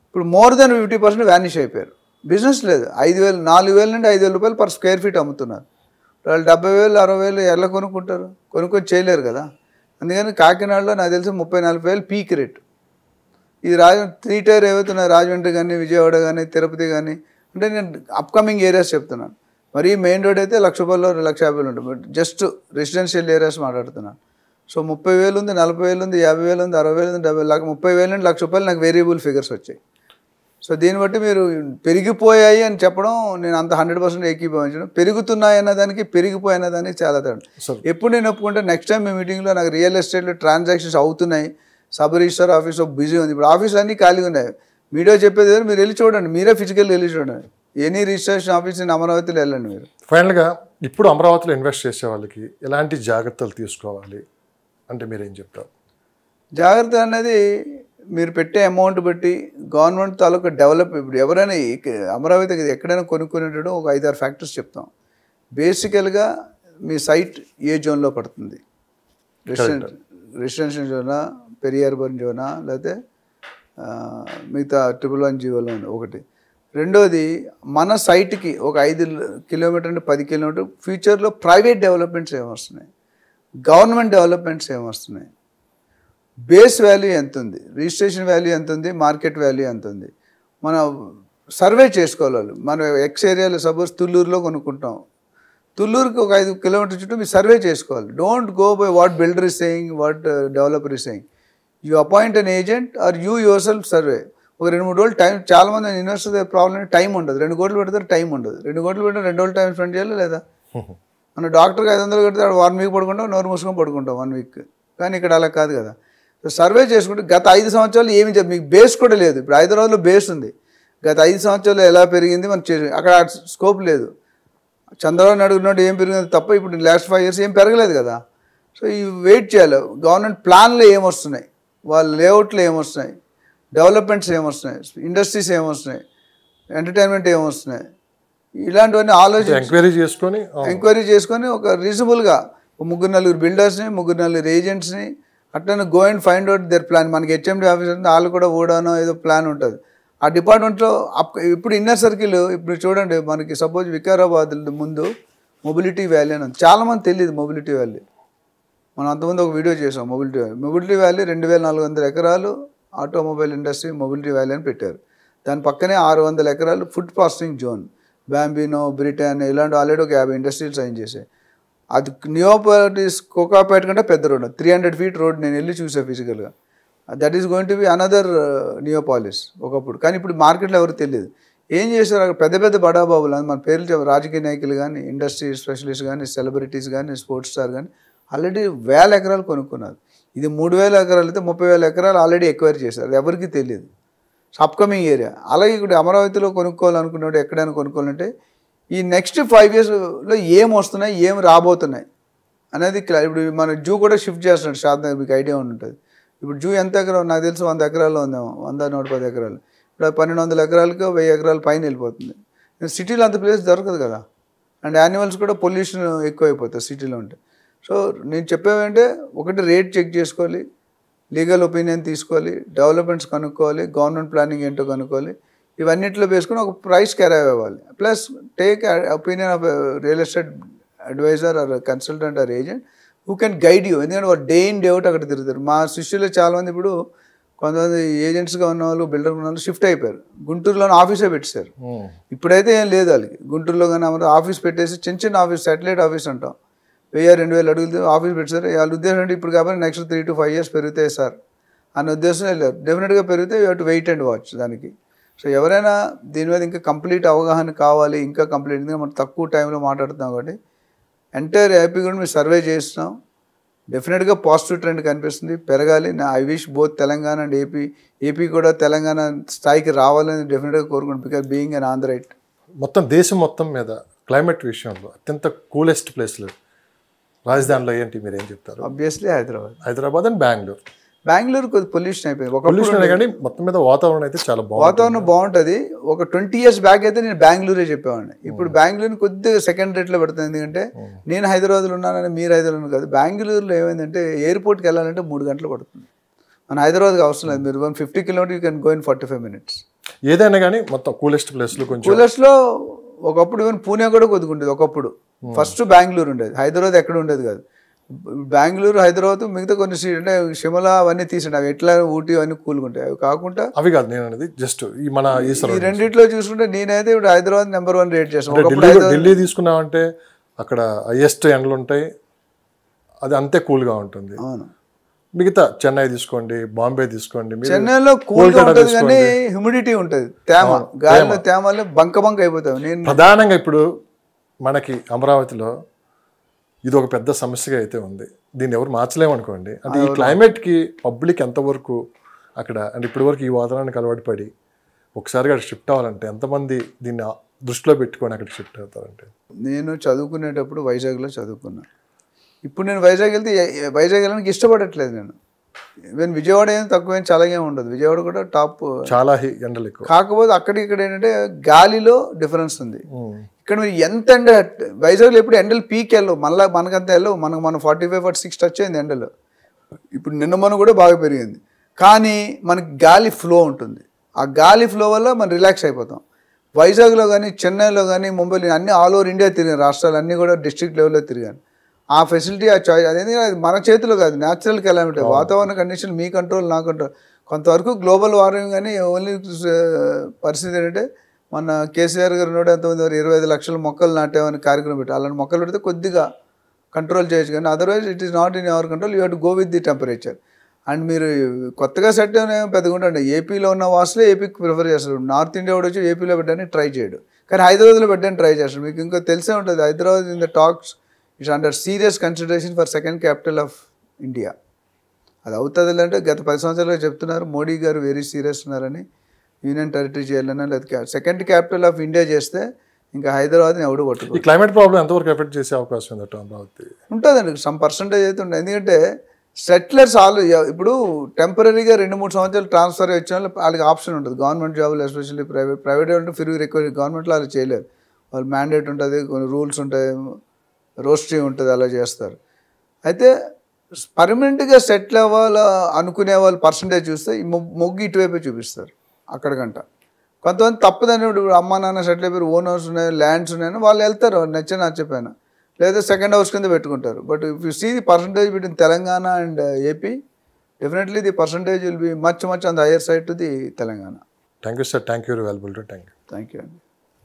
[SPEAKER 2] ఇప్పుడు more than fifty percent vanish అయిపోయారు బిజినెస్ లేదు ఐదు వేలు నాలుగు వేల నుండి ఐదు వేల రూపాయలు పర్ స్క్వేర్ ఫీట్ అమ్ముతున్నారు వాళ్ళు డెబ్బై వేలు అరవై వేలు ఎలా కొనుక్కుంటారు కొనుక్కొని చేయలేరు కదా అందుకని కాకినాడలో నాకు తెలిసి ముప్పై నలభై వేలు పీక్ రేట్ ఈ రాజ త్రీ టైర్ ఏవైతున్నాయి రాజమండ్రి కానీ విజయవాడ కానీ తిరుపతి కానీ అంటే నేను అప్కమింగ్ ఏరియాస్ చెప్తున్నాను మరి మెయిన్ రోడ్ అయితే లక్ష రూపాయలు లక్ష యాభైలు ఉంటుంది బట్ జస్ట్ రెసిడెన్షియల్ ఏరియాస్ మాట్లాడుతున్నాను సో ముప్పై వేలు ఉంది నలభై వేలు ఉంది యాభై వేలు ఉంది అరవై వేలు ఉంది డెబ్బై లక్ష ముప్పై వేలు నుండి లక్ష రూపాయలు నాకు వేరియబుల్ ఫిగర్స్ వచ్చాయి సో దీన్ని బట్టి మీరు పెరిగిపోయాయి అని చెప్పడం నేను అంత హండ్రెడ్ పర్సెంట్ ఏకీభవించడం పెరుగుతున్నాయి అన్న దానికి పెరిగిపోయిన దానికి చాలా తేడా ఎప్పుడు నేను ఒప్పుకుంటే నెక్స్ట్ టైం మీ మీటింగ్లో నాకు రియల్ ఎస్టేట్లో ట్రాన్సాక్షన్స్ అవుతున్నాయి సబ్ రిజిస్టర్ ఆఫీస్ బిజీ ఉంది ఇప్పుడు ఆఫీస్ అన్నీ ఖాళీగా ఉన్నాయి మీడియా చెప్పేది మీరు వెళ్ళి చూడండి మీరే ఫిజికల్గా వెళ్ళి చూడండి ఎనీ రిజిస్ట్రేషన్ ఆఫీస్ అమరావతిలో వెళ్ళండి మీరు
[SPEAKER 1] ఫైనల్గా ఇప్పుడు అమరావతిలో ఇన్వెస్ట్ చేసే వాళ్ళకి
[SPEAKER 2] ఎలాంటి జాగ్రత్తలు తీసుకోవాలి అంటే మీరు ఏం చెప్తారు జాగ్రత్త అనేది మీరు పెట్టే అమౌంట్ బట్టి గవర్నమెంట్ తాలూకా డెవలప్ ఇప్పుడు ఎవరైనా అమరావతి ఎక్కడైనా కొనుక్కునేటో ఒక ఐదారు ఫ్యాక్టర్స్ చెప్తాం బేసికల్గా మీ సైట్ ఏ జోన్లో పడుతుంది రెసిడెన్షియల్ రెసిడెన్షియల్ జోనా పెరియార్ వన్ జోనా లేకపోతే మిగతా ట్రిపుల్ వన్ జీవోలో ఒకటి రెండోది మన సైట్కి ఒక ఐదు కిలోమీటర్ నుండి పది కిలోమీటర్ ఫ్యూచర్లో ప్రైవేట్ డెవలప్మెంట్స్ ఏమొస్తున్నాయి గవర్నమెంట్ డెవలప్మెంట్స్ ఏమొస్తున్నాయి బేస్ వాల్యూ ఎంత ఉంది రిజిస్ట్రేషన్ వాల్యూ ఎంత ఉంది మార్కెట్ వాల్యూ ఎంత ఉంది మన సర్వే చేసుకోవాలి మన ఎక్స్ ఏరియాలో సపోజ్ తుళ్ళూరులో కొనుక్కుంటాం తుల్లూరుకి ఒక ఐదు కిలోమీటర్ చుట్టూ మీరు సర్వే చేసుకోవాలి don't go by what builder is saying what developer is saying you appoint an agent or you yourself survey ఒక రెండు మూడు రోజులు టైం చాలామంది ఇన్వెస్టర్ దగ్గర ప్రాబ్లం టైం ఉండదు రెండు కోట్లు పెడతారు టైం ఉండదు రెండు కోట్లు పెడితే రెండు రోజులు టైం స్పెండ్ చేయాలి లేదా మన డాక్టర్కి ఐదు వందలు కడితే వన్ వీక్ పడుకుంటాం నోరు మూసుకొని పడుకుంటాం వన్ వీక్ కానీ ఇక్కడ అలా కాదు కదా సర్వే చేసుకుంటే గత ఐదు సంవత్సరాలు ఏమి మీకు బేస్ కూడా లేదు ఇప్పుడు హైదరాబాద్లో బేస్ ఉంది గత ఐదు సంవత్సరాలు ఎలా పెరిగింది మనం చేసి అక్కడ స్కోప్ లేదు చంద్రబాబు నాయుడు ఉన్నాడు ఏం పెరిగింది తప్ప ఇప్పుడు లాస్ట్ ఫైవ్ ఇయర్స్ ఏం పెరగలేదు కదా సో ఇవి వెయిట్ చేయాలి గవర్నమెంట్ ప్లాన్లో ఏమొస్తున్నాయి వాళ్ళ లేఅవుట్లు ఏమొస్తున్నాయి డెవలప్మెంట్స్ ఏమొస్తున్నాయి ఇండస్ట్రీస్ ఏమొస్తున్నాయి ఎంటర్టైన్మెంట్ ఏమొస్తున్నాయి ఇలాంటివన్నీ ఆలోచన ఎంక్వైరీ చేసుకొని ఎంక్వైరీ చేసుకొని ఒక రీజనబుల్గా ముగ్గురు నలుగురు బిల్డర్స్ని ముగ్గురు నలుగురు ఏజెంట్స్ని అట్లనే go and find out their plan మనకి హెచ్ఎండి ఆఫీస్ ఉంది వాళ్ళు కూడా ఓడానో ఏదో ప్లాన్ ఉంటుంది ఆ డిపార్ట్మెంట్లో అప్ ఇప్పుడు ఇన్నర్ సర్కిల్ ఇప్పుడు చూడండి మనకి సపోజ్ వికారాబాద్ ముందు మొబిలిటీ వ్యాలీ అని చాలామంది తెలియదు మొబిలిటీ వ్యాలీ మనం అంతకుముందు ఒక వీడియో చేసాం మొబిలిటీ వ్యాలీ మొబిలిటీ వ్యాలీ రెండు వేల నాలుగు వందల ఎకరాలు ఆటోమొబైల్ ఇండస్ట్రీ మొబిలిటీ వ్యాలీ అని పెట్టారు దాని పక్కనే ఆరు వందల ఎకరాలు food processing zone Bambino Britannia ఇలాంటి ఆల్రెడీ ఒక యాభై ఇండస్ట్రీలు సైన్ చేశాయి అది నియోపాలిస్ కోకాపేట కంటే పెద్ద road three hundred feet road నేను వెళ్ళి చూసా ఫిజికల్గా that is going to be another Neopolis ఒకప్పుడు కానీ ఇప్పుడు మార్కెట్లో ఎవరు తెలియదు ఏం చేశారు అక్కడ పెద్ద పెద్ద బడాబాబులు మన పేర్లు రాజకీయ నాయకులు కానీ ఇండస్ట్రీ స్పెషలిస్ట్ కానీ సెలబ్రిటీస్ కానీ స్పోర్ట్స్ స్టార్ కానీ ఆల్రెడీ వేల ఎకరాలు కొనుక్కున్నారు ఇది మూడు వేల ఎకరాలు అయితే ముప్పై వేల ఎకరాలు ఆల్రెడీ ఎక్వైర్ చేశారు ఎవరికి తెలియదు అప్కమింగ్ ఏరియా అలాగే ఇప్పుడు అమరావతిలో కొనుక్కోవాలనుకున్నప్పుడు ఎక్కడైనా కొనుక్కోవాలంటే ఈ నెక్స్ట్ ఫైవ్ ఇయర్స్లో ఏం వస్తున్నాయి ఏం రాబోతున్నాయి అనేది ఇప్పుడు మన జూ కూడా షిఫ్ట్ చేస్తున్నాడు శాతం మీకు ఐడియా ఉంటుంది ఇప్పుడు జూ ఎంత ఎకరా నాకు తెలుసు వంద ఎకరాల్లో ఉందేమో వంద నూట పది ఎకరాలు ఇప్పుడు పన్నెండు వందల ఎకరాలకు వెయ్యి ఎకరాలు పైన వెళ్ళిపోతుంది సిటీలో అంత ప్లేస్ దొరకదు కదా అండ్ యానిమల్స్ కూడా పొల్యూషన్ ఎక్కువైపోతాయి సిటీలో ఉంటే సో నేను చెప్పేవంటే ఒకటి రేట్ చెక్ చేసుకోవాలి లీగల్ ఒపీనియన్ తీసుకోవాలి డెవలప్మెంట్స్ కనుక్కోవాలి గవర్నమెంట్ ప్లానింగ్ ఏంటో కనుక్కోవాలి ఇవన్నిట్లో వేసుకుని ఒక ప్రైస్ క్యారీ అవ్వాలి plus take opinion of real estate advisor or consultant or agent who can guide you ఎందుకంటే వాడు డే ఇన్ డే అవుట్ అక్కడ తిరుగుతారు మా శిష్యులు చాలామంది ఇప్పుడు కొంతమంది ఏజెంట్స్గా ఉన్న వాళ్ళు బిల్డర్ ఉన్న వాళ్ళు షిఫ్ట్ అయిపోయారు గుంటూరులోనే ఆఫీసే పెట్టేశారు ఇప్పుడైతే ఏం లేదు వాళ్ళకి గుంటూరులో కానీ ఆఫీస్ పెట్టేసి చిన్న చిన్న ఆఫీస్ సాటిలైట్ ఆఫీస్ అంటాం వెయ్యి రెండు వేలు అడుగులు ఆఫీస్ పెట్టారు వాళ్ళ ఉద్దేశం అంటే ఇప్పుడు కాబట్టి next three to five years పెరుగుతాయి సార్ అన్న ఉద్దేశం వెళ్ళారు డెఫినెట్గా పెరిగితే you had wait and watch దానికి సో ఎవరైనా దీని మీద ఇంకా కంప్లీట్ అవగాహన కావాలి ఇంకా కంప్లీట్ ఎందుకంటే మనం తక్కువ టైంలో మాట్లాడుతున్నాం కాబట్టి ఎంటైర్ యాపీ కూడా మేము సర్వే చేస్తున్నాం డెఫినెట్గా పాజిటివ్ ట్రెండ్ కనిపిస్తుంది పెరగాలి నా I wish both Telangana and AP AP కూడా తెలంగాణ స్థాయికి రావాలని డెఫినెట్గా కోరుకుంటుంది బికాస్ బీయింగ్ అన్ ఆంధ్రైట్ మొత్తం దేశం మొత్తం మీద
[SPEAKER 1] క్లైమేట్ విషయంలో అత్యంత కూలెస్ట్ ప్లేస్లు రాజధానిలో ఏంటి మీరు ఏం చెప్తారు ఆబ్వియస్లీ హైదరాబాద్ హైదరాబాద్ అండ్ బెంగళూరు బెంగళూరు కొద్ది పొల్యూషన్ అయిపోయింది ఒక పొల్యూషన్ కానీ మొత్తం మీద వాతావరణం అయితే చాలా బాగుంది
[SPEAKER 2] వాతావరణం బాగుంటుంది ఒక ట్వంటీ ఇయర్స్ బ్యాక్ అయితే నేను బెంగళూరే చెప్పేవాడిని ఇప్పుడు బెంగళూరుని కొద్దిగా సెకండ్ రేట్లో పెడుతుంది ఎందుకంటే నేను హైదరాబాద్లో ఉన్నానని మీరు హైదరాబాద్ కాదు బెంగళూరులో ఏమైందంటే ఎయిర్పోర్ట్కి వెళ్ళాలంటే మూడు గంటలు పడుతుంది మన హైదరాబాద్కి అవసరం లేదు మీరు one fifty kilometre you can go in forty five minutes
[SPEAKER 1] ఏదైనా కానీ మొత్తం
[SPEAKER 2] కూలెస్ట్ ప్లేస్లో కొంచెం కూలెస్ట్లో ఒకప్పుడు ఈవెన్ పూణే కూడా కొద్దుకుంటుంది ఒకప్పుడు ఫస్ట్ hmm. బెంగళూరు ఉండేది హైదరాబాద్ ఎక్కడ ఉండేది కాదు బెంగళూరు హైదరాబాద్ మిగతా కొన్ని అంటే షిమలా అవన్నీ తీసాడు అవి ఎట్లా ఊటీ అవన్నీ కూలుకుంటాయి అవి కాకుండా అవి కాదు నేను అనేది జస్ట్ ఈ
[SPEAKER 1] మన ఈ
[SPEAKER 2] రెండింటిలో చూసుకుంటే నేనైతే ఇప్పుడు హైదరాబాద్ నెంబర్ వన్ రేట్ చేస్తాను ఢిల్లీ
[SPEAKER 1] తీసుకున్నామంటే అక్కడ హైయెస్ట్ ఎండలు ఉంటాయి అది అంతే కూల్గా ఉంటుంది అవును మిగతా చెన్నై తీసుకోండి బాంబే తీసుకోండి చెన్నైలో
[SPEAKER 2] హ్యూమిడిటీ ఉంటుంది తేమ గాలిలో తేమలో బంక బంక అయిపోతాం నేను
[SPEAKER 1] ప్రధానంగా ఇప్పుడు మనకి అమరావతిలో ఇది ఒక పెద్ద సమస్యగా అయితే ఉంది దీన్ని ఎవరు మార్చలేమనుకోండి అంటే ఈ క్లైమేట్కి పబ్లిక్ ఎంతవరకు అక్కడ అంటే ఇప్పటి వరకు ఈ వాతావరణానికి అలవాటు పడి ఒకసారిగా అక్కడ షిఫ్ట్ అవ్వాలంటే ఎంతమంది దీన్ని
[SPEAKER 2] దృష్టిలో పెట్టుకొని అక్కడ షిఫ్ట్ అవుతారంటే నేను చదువుకునేటప్పుడు వైజాగ్లో చదువుకున్నాను ఇప్పుడు నేను వైజాగ్ వెళ్తే వైజాగ్ వెళ్ళడానికి ఇష్టపడట్లేదు నేను ఈవెన్ విజయవాడ ఏం తక్కువ ఏం చల్లగా ఉండదు విజయవాడ కూడా టాప్ uh, చాలా ఎండలు ఎక్కువ కాకపోతే అక్కడ ఇక్కడ ఏంటంటే గాలిలో డిఫరెన్స్ ఉంది ఇక్కడ మీరు ఎంత ఎండ వైజాగ్లో ఎప్పుడు ఎండలు పీక్ వెళ్ళవు మళ్ళీ మనకంత వెళ్ళవు మనకు మనం forty five forty six touch అయింది ఎండలు ఇప్పుడు నిన్న మనం కూడా బాగా పెరిగింది కానీ మనకి గాలి ఫ్లో ఉంటుంది ఆ గాలి ఫ్లో వల్ల మనం రిలాక్స్ అయిపోతాం వైజాగ్లో కానీ చెన్నైలో కానీ ముంబైలో అన్ని ఆల్ ఓవర్ ఇండియా తిరిగాను రాష్ట్రాలు అన్నీ కూడా డిస్ట్రిక్ట్ లెవెల్లో తిరిగాను ఆ ఫెసిలిటీ ఆ చాయిస్ అదే మన చేతిలో కాదు న్యాచురల్ కెలామిటీ వాతావరణ కండిషన్ మీ కంట్రోల్ నా కంట్రోల్ కొంతవరకు గ్లోబల్ వార్మింగ్ అని ఓన్లీ పరిస్థితి ఏంటంటే మన కేసీఆర్ గారు నూట ఎంతమంది వారు ఇరవై ఐదు లక్షల మొక్కలు నాటామని కార్యక్రమం పెట్టి అలాంటి మొక్కలు పెడితే కొద్దిగా కంట్రోల్ చేయొచ్చు కానీ otherwise it is not in our control you had go with the temperature and మీరు కొత్తగా సెట్ పెద్దగా ఉండండి ఏపీలో ఉన్న వాసులే ఏపీకి ప్రిఫర్ చేస్తారు నార్త్ ఇండియా కూడా వచ్చి ఏపీలో పెట్టడానికి ట్రై చేయడు కానీ హైదరాబాద్లో పెట్టడానికి ట్రై చేస్తారు మీకు ఇంకా తెలిసే ఉంటుంది Hyderabad in the talks it's under serious consideration for second capital of India అది అవుతుంది అంటే గత పది సంవత్సరాలుగా చెప్తున్నారు మోడీ గారు వెరీ సీరియస్ ఉన్నారని యూనియన్ టెరిటరీ చేయాలన్నా లేదా సెకండ్ క్యాపిటల్ ఆఫ్ ఇండియా చేస్తే ఇంకా హైదరాబాద్ని ఎవడు పట్టుకో ఈ క్లైమేట్ ప్రాబ్లం ఎంతవరకు ఎఫెక్ట్ చేసే అవకాశం ఉంది అమరావతి ఉంటుందండి సమ్ పర్సంటేజ్ అయితే ఉండదు ఎందుకంటే సెటిలర్స్ ఆల్ ఇప్పుడు టెంపరీగా రెండు మూడు సంవత్సరాలు ట్రాన్స్ఫర్ వచ్చిన వాళ్ళు వాళ్ళకి ఆప్షన్ ఉంటుంది గవర్నమెంట్ జాబులు ఎస్పెషల్లీ ప్రైవేట్ ప్రైవేట్ ఉంటే ఫిర్వీ రిక్వైర్ గవర్నమెంట్లో వాళ్ళు చేయలేరు వాళ్ళు మ్యాండేట్ ఉంటుంది కొన్ని రూల్స్ ఉంటాయి రోస్ట్రీ ఉంటుంది అలా చేస్తారు అయితే పర్మనెంట్గా సెటిల్ అవ్వాలా అనుకునే వాళ్ళు పర్సంటేజ్ చూస్తే మొగ్గు ఇటువైపే చూపిస్తారు అక్కడ గంట కొంతమంది తప్పదని అమ్మ నాన్న సెటిల్ అయిపోయి ఓన్ హౌస్ ఉన్నాయి ల్యాండ్స్ ఉన్నాయని వాళ్ళు వెళ్తారు నచ్చని నచ్చపోయినా లేదా సెకండ్ హౌస్ కింద పెట్టుకుంటారు but if you see the percentage between Telangana and AP definitely the percentage will be much much on the higher side to the Telangana thank you sir thank you వెల్బుల్ too thank you thank you అండి